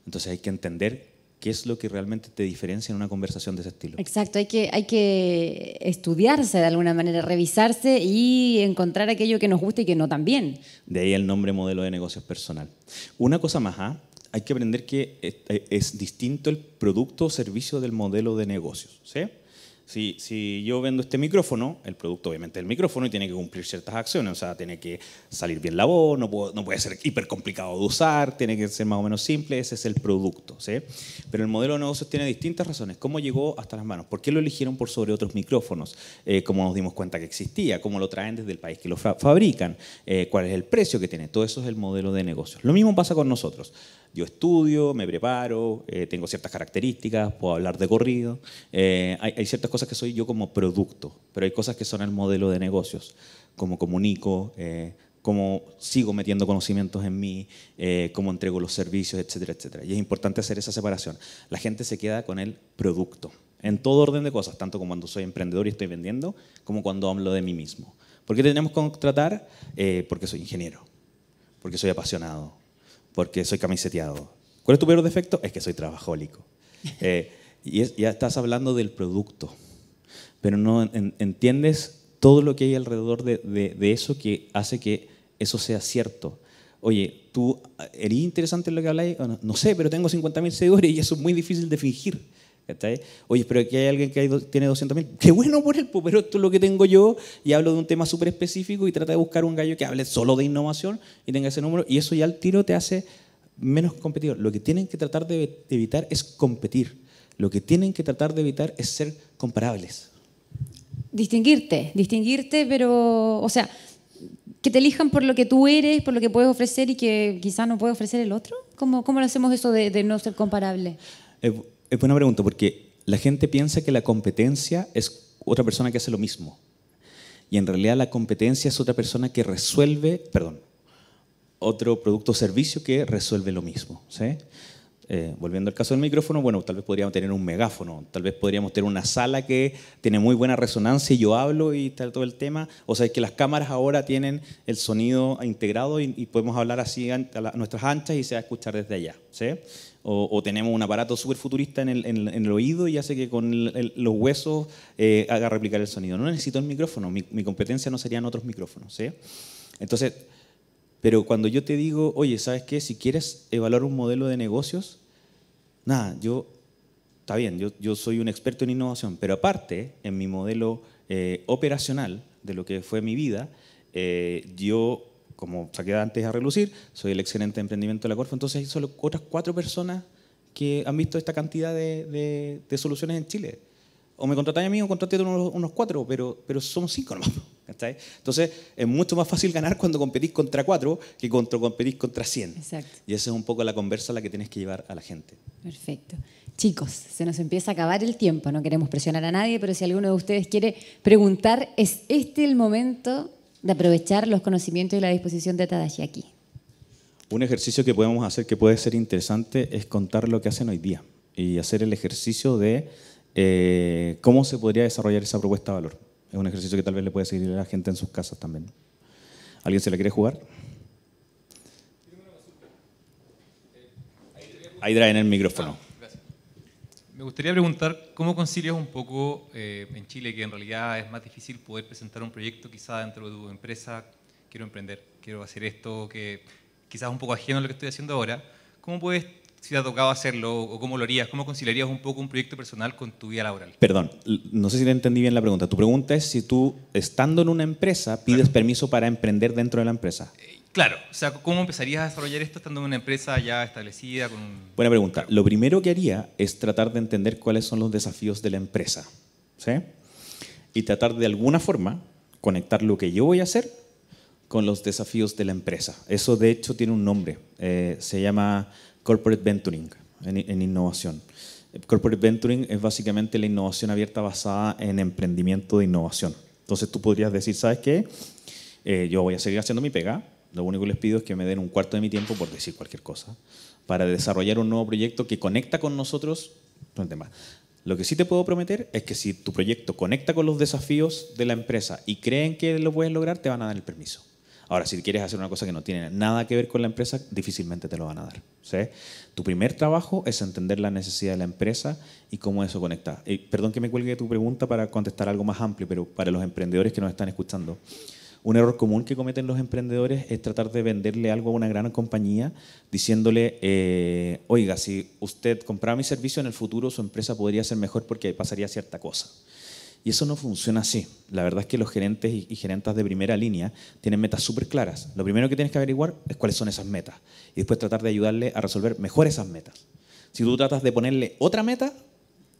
Entonces hay que entender qué es lo que realmente te diferencia en una conversación de ese estilo. Exacto, hay que, hay que estudiarse de alguna manera, revisarse y encontrar aquello que nos gusta y que no también. De ahí el nombre modelo de negocios personal. Una cosa más, ¿ah? hay que aprender que es, es distinto el producto o servicio del modelo de negocios. ¿sí? Si, yo vendo este micrófono, el producto obviamente es el micrófono y tiene que cumplir ciertas acciones, o sea, tiene que salir bien la voz, no, puede ser hiper complicado de usar, tiene que ser más o menos simple, ese es el producto. ¿sí? Pero el modelo de negocios tiene distintas razones. ¿Cómo llegó hasta las manos? ¿Por qué lo eligieron por sobre otros micrófonos? Eh, ¿Cómo nos dimos cuenta que existía? ¿Cómo lo traen desde el país que lo fabrican? Eh, ¿Cuál es el precio que tiene? Todo eso es el modelo de negocios. Lo mismo pasa con nosotros yo estudio, me preparo, eh, tengo ciertas características, puedo hablar de corrido. Eh, hay, ciertas cosas que soy yo como producto, pero hay cosas que son el modelo de negocios, como comunico, eh, cómo sigo metiendo conocimientos en mí, eh, cómo entrego los servicios, etcétera, etcétera. Y es importante hacer esa separación. La gente se queda con el producto, en todo orden de cosas, tanto como cuando soy emprendedor y estoy vendiendo, como cuando hablo de mí mismo. ¿Por qué tenemos que contratar? porque soy ingeniero, porque soy apasionado, porque soy camiseteado. ¿Cuál es tu peor defecto? Es que soy trabajólico. [laughs] Eh, y ya estás hablando del producto, pero no entiendes todo lo que hay alrededor de, de, eso que hace que eso sea cierto. Oye, ¿tú eres interesante lo que habláis? No, no sé, pero tengo 50.000 seguidores y eso es muy difícil de fingir. Oye, pero que hay alguien que tiene 200 mil. Qué bueno por el pues, pero esto es lo que tengo yo y hablo de un tema súper específico y trata de buscar un gallo que hable solo de innovación y tenga ese número y eso ya al tiro te hace menos competidor. Lo que tienen que tratar de evitar es competir. Lo que tienen que tratar de evitar es ser comparables. Distinguirte, distinguirte, pero, o sea, que te elijan por lo que tú eres, por lo que puedes ofrecer y que quizás no puede ofrecer el otro. ¿Cómo, cómo lo hacemos eso de, no ser comparable? Eh, pone una pregunta porque la gente piensa que la competencia es otra persona que hace lo mismo. Y en realidad la competencia es otra persona que resuelve, perdón, otro producto o servicio que resuelve lo mismo. ¿sí? Eh, volviendo al caso del micrófono, bueno, tal vez podríamos tener un megáfono, tal vez podríamos tener una sala que tiene muy buena resonancia y yo hablo y tal todo el tema. O sea, es que las cámaras ahora tienen el sonido integrado y, podemos hablar así a, nuestras anchas y se va a escuchar desde allá o, tenemos un aparato súper futurista en el, en, el, oído y hace que con los huesos eh, haga replicar el sonido. No necesito el micrófono, mi, competencia no serían otros micrófonos. ¿sí? Entonces, pero cuando yo te digo, oye, ¿sabes qué? Si quieres evaluar un modelo de negocios, nada, yo, está bien, yo, yo soy un experto en innovación, pero aparte, en mi modelo eh, operacional de lo que fue mi vida, eh, yo como saqué antes a relucir, soy el excelente emprendimiento de la Corfo, entonces hay solo otras cuatro personas que han visto esta cantidad de, soluciones en Chile. O me contratáis a mí o contraté a unos, cuatro, pero, pero somos cinco nomás. [laughs] Entonces, es mucho más fácil ganar cuando competís contra cuatro que cuando competís contra cien. Y esa es un poco la conversa a la que tienes que llevar a la gente. Perfecto. Chicos, se nos empieza a acabar el tiempo. No queremos presionar a nadie, pero si alguno de ustedes quiere preguntar, ¿es este el momento de aprovechar los conocimientos y la disposición de Tadashi aquí. Un ejercicio que podemos hacer que puede ser interesante es contar lo que hacen hoy día y hacer el ejercicio de eh, cómo se podría desarrollar esa propuesta de valor. Es un ejercicio que tal vez le puede seguir a la gente en sus casas también. ¿Alguien se la quiere jugar? Ahí en el micrófono. Me gustaría preguntar cómo concilias un poco eh, en Chile, que en realidad es más difícil poder presentar un proyecto quizá dentro de tu empresa, quiero emprender, quiero hacer esto, que quizás es un poco ajeno a lo que estoy haciendo ahora. ¿Cómo puedes, si te ha tocado hacerlo, o cómo lo harías, cómo conciliarías un poco un proyecto personal con tu vida laboral? Perdón, no sé si te entendí bien la pregunta. Tu pregunta es si tú, estando en una empresa, pides permiso para emprender dentro de la empresa. Eh, Claro, o sea, ¿cómo empezarías a desarrollar esto estando en una empresa ya establecida? Buena pregunta. Lo primero que haría es tratar de entender cuáles son los desafíos de la empresa, ¿sí? Y tratar de alguna forma conectar lo que yo voy a hacer con los desafíos de la empresa. Eso de hecho tiene un nombre, eh, se llama Corporate Venturing en, innovación. Corporate Venturing es básicamente la innovación abierta basada en emprendimiento de innovación. Entonces tú podrías decir, ¿sabes qué? Eh, yo voy a seguir haciendo mi pega, lo único que les pido es que me den un cuarto de mi tiempo, por decir cualquier cosa, para desarrollar un nuevo proyecto que conecta con nosotros tema. Lo que sí te puedo prometer es que si tu proyecto conecta con los desafíos de la empresa y creen que lo puedes lograr, te van a dar el permiso. Ahora, si quieres hacer una cosa que no tiene nada que ver con la empresa, difícilmente te lo van a dar. ¿sí? Tu primer trabajo es entender la necesidad de la empresa y cómo eso conecta. y eh, perdón que me cuelgue tu pregunta para contestar algo más amplio, pero para los emprendedores que nos están escuchando. Un error común que cometen los emprendedores es tratar de venderle algo a una gran compañía diciéndole, eh, oiga, si usted compraba mi servicio en el futuro, su empresa podría ser mejor porque pasaría cierta cosa. Y eso no funciona así. La verdad es que los gerentes y gerentas de primera línea tienen metas súper claras. Lo primero que tienes que averiguar es cuáles son esas metas y después tratar de ayudarle a resolver mejor esas metas. Si tú tratas de ponerle otra meta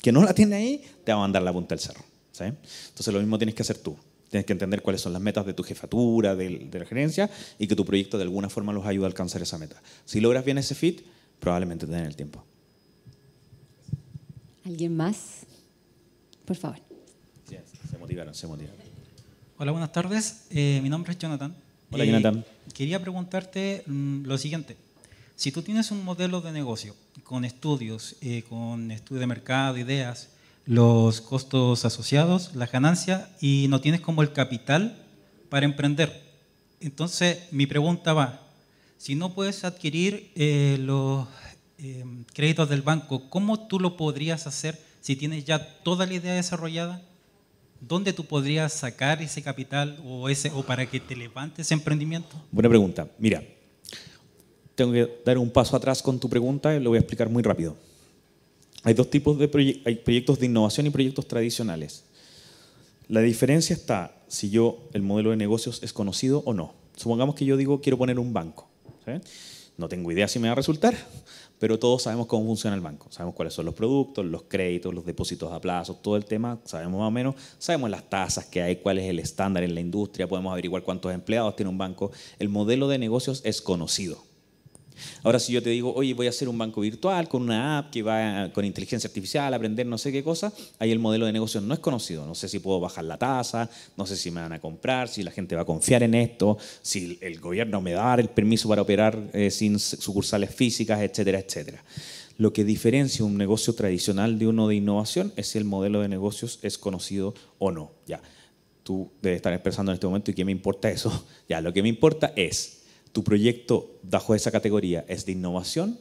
que no la tiene ahí, te va a mandar la punta del cerro. Entonces lo mismo tienes que hacer tú. Tienes que entender cuáles son las metas de tu jefatura, de, la gerencia, y que tu proyecto de alguna forma los ayude a alcanzar esa meta. Si logras bien ese fit, probablemente te den el tiempo. ¿Alguien más? Por favor. se motivaron, se motivaron. Hola, buenas tardes. Eh, mi nombre es Jonathan. Hola, eh, Jonathan. Quería preguntarte mm, lo siguiente. Si tú tienes un modelo de negocio con estudios, eh, con estudios de mercado, ideas, los costos asociados, las ganancias y no tienes como el capital para emprender. Entonces, mi pregunta va, si no puedes adquirir eh, los eh, créditos del banco, ¿cómo tú lo podrías hacer si tienes ya toda la idea desarrollada? ¿Dónde tú podrías sacar ese capital o, ese, o para que te levantes ese emprendimiento? Buena pregunta. Mira, tengo que dar un paso atrás con tu pregunta y lo voy a explicar muy rápido. Hay dos tipos de proyectos, hay proyectos de innovación y proyectos tradicionales. La diferencia está si yo, el modelo de negocios es conocido o no. Supongamos que yo digo, quiero poner un banco. No tengo idea si me va a resultar, pero todos sabemos cómo funciona el banco. Sabemos cuáles son los productos, los créditos, los depósitos a plazo, todo el tema, sabemos más o menos, sabemos las tasas que hay, cuál es el estándar en la industria, podemos averiguar cuántos empleados tiene un banco. El modelo de negocios es conocido. Ahora, si yo te digo, oye, voy a hacer un banco virtual con una app que va con inteligencia artificial, aprender no sé qué cosa, ahí el modelo de negocio no es conocido. No sé si puedo bajar la tasa, no sé si me van a comprar, si la gente va a confiar en esto, si el gobierno me da el permiso para operar eh, sin sucursales físicas, etcétera, etcétera. Lo que diferencia un negocio tradicional de uno de innovación es si el modelo de negocios es conocido o no. Ya, tú debes estar expresando en este momento, ¿y qué me importa eso? [laughs] Ya, lo que me importa es ¿Tu proyecto bajo esa categoría es de innovación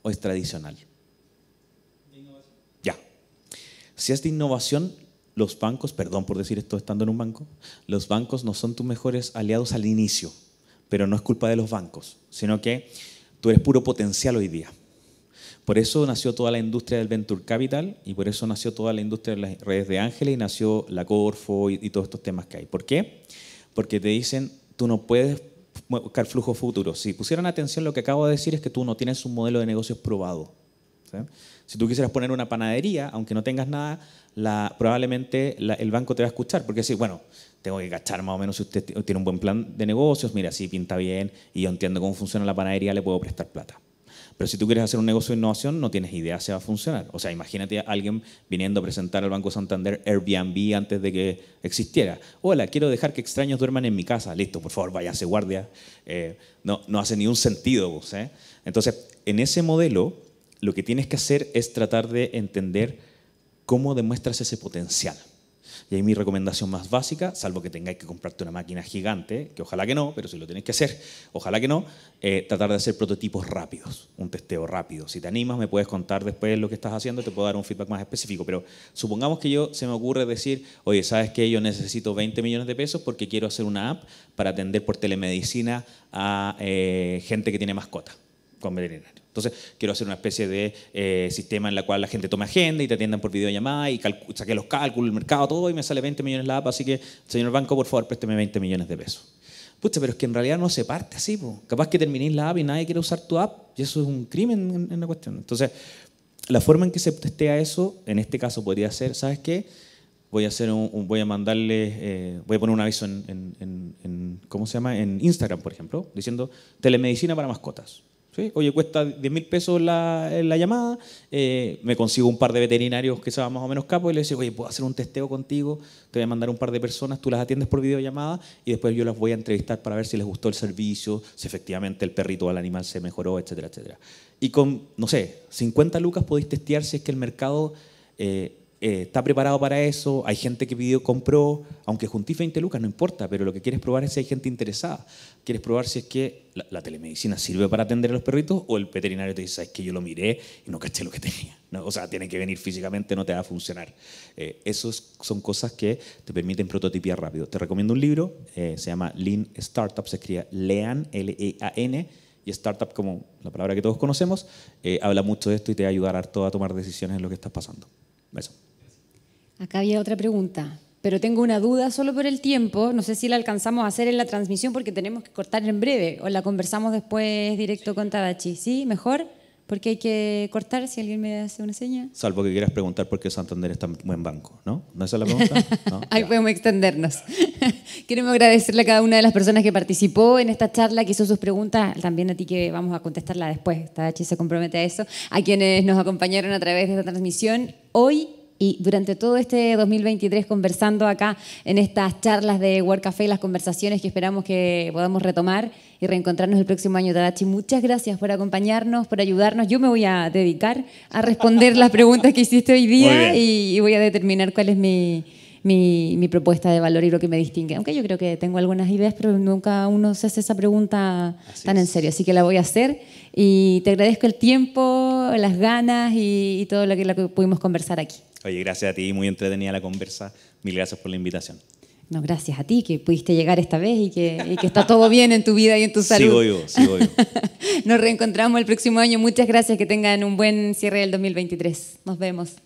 o es tradicional? De innovación. Ya. Si es de innovación, los bancos, perdón por decir esto estando en un banco, los bancos no son tus mejores aliados al inicio, pero no es culpa de los bancos, sino que tú eres puro potencial hoy día. Por eso nació toda la industria del venture capital y por eso nació toda la industria de las redes de ángeles y nació la Corfo y, y todos estos temas que hay. ¿Por qué? Porque te dicen, tú no puedes buscar flujos futuros. Si pusieran atención, lo que acabo de decir es que tú no tienes un modelo de negocios probado. Si tú quisieras poner una panadería, aunque no tengas nada, la, probablemente el banco te va a escuchar, porque sí, bueno, tengo que cachar más o menos si usted tiene un buen plan de negocios, mira, si pinta bien y yo entiendo cómo funciona la panadería, le puedo prestar plata. Pero si tú quieres hacer un negocio de innovación, no tienes idea si va a funcionar. O sea, imagínate a alguien viniendo a presentar al Banco Santander Airbnb antes de que existiera. Hola, quiero dejar que extraños duerman en mi casa. Listo, por favor, váyase guardia. Eh, no, no hace ni un sentido. ¿eh? Entonces, en ese modelo, lo que tienes que hacer es tratar de entender cómo demuestras ese potencial. Y ahí mi recomendación más básica, salvo que tengáis que comprarte una máquina gigante, que ojalá que no, pero si lo tenéis que hacer, ojalá que no, eh, tratar de hacer prototipos rápidos, un testeo rápido. Si te animas, me puedes contar después lo que estás haciendo, te puedo dar un feedback más específico. Pero supongamos que yo se me ocurre decir, oye, ¿sabes qué? Yo necesito 20 millones de pesos porque quiero hacer una app para atender por telemedicina a eh, gente que tiene mascota con veterinario. Entonces, quiero hacer una especie de eh, sistema en la cual la gente tome agenda y te atiendan por videollamada y saqué los cálculos, el mercado, todo, y me sale 20 millones la app, así que, señor banco, por favor, présteme 20 millones de pesos. Pucha, pero es que en realidad no se parte así, capaz que terminéis la app y nadie quiere usar tu app, y eso es un crimen en, la cuestión. Entonces, la forma en que se testea eso, en este caso podría ser, ¿sabes qué? Voy a, hacer un, voy a mandarle, eh, voy a poner un aviso en, ¿cómo se llama? En Instagram, por ejemplo, diciendo telemedicina para mascotas Oye, cuesta 10 mil pesos la, eh, llamada, eh, me consigo un par de veterinarios que sean más o menos capo y les digo, oye, puedo hacer un testeo contigo, te voy a mandar un par de personas, tú las atiendes por videollamada y después yo las voy a entrevistar para ver si les gustó el servicio, si efectivamente el perrito o el animal se mejoró, etcétera, etcétera. Y con, no sé, 50 lucas podéis testear si es que el mercado... Eh, eh, está preparado para eso, hay gente que pidió, compró, aunque juntí 20 lucas, no importa, pero lo que quieres probar es si hay gente interesada. Quieres probar si es que la, telemedicina sirve para atender a los perritos o el veterinario te dice, es que yo lo miré y no caché lo que [laughs] tenía. O sea, tiene que venir físicamente, no te va a funcionar. Eh, esos son cosas que te permiten prototipiar rápido. Te recomiendo un libro, eh, se llama Lean Startup, se escribe LEAN, L-E-A-N, y startup, como la palabra que todos conocemos, eh, habla mucho de esto y te va a ayudar a, a tomar decisiones en lo que estás pasando. Eso. Acá había otra pregunta, pero tengo una duda solo por el tiempo. No sé si la alcanzamos a hacer en la transmisión porque tenemos que cortar en breve o la conversamos después directo con Tadachi. ¿Sí? ¿Mejor? Porque hay que cortar si alguien me hace una seña. Salvo que quieras preguntar por qué Santander está muy buen banco, ¿no? ¿No esa la pregunta? [laughs] Ahí podemos extendernos. [laughs] Queremos agradecerle a cada una de las personas que participó en esta charla, que hizo sus preguntas, también a ti que vamos a contestarla después, Tadachi se compromete a eso, a quienes nos acompañaron a través de esta transmisión hoy y durante todo este 2023 conversando acá en estas charlas de Work Café, las conversaciones que esperamos que podamos retomar y reencontrarnos el próximo año, Tadachi. Muchas gracias por acompañarnos, por ayudarnos. Yo me voy a dedicar a responder las preguntas que hiciste hoy día y, voy a determinar cuál es mi, propuesta de valor y lo que me distingue. Aunque yo creo que tengo algunas ideas, pero nunca uno se hace esa pregunta tan en serio. Así que la voy a hacer y te agradezco el tiempo, las ganas y, todo lo que, lo que pudimos conversar aquí. Oye, gracias a ti, muy entretenida la conversa. Mil gracias por la invitación. No, gracias a ti que pudiste llegar esta vez y que, está todo bien en tu vida y en tu salud. Sigo yo, sigo yo. Nos reencontramos el próximo año. Muchas gracias, que tengan un buen cierre del 2023. Nos vemos.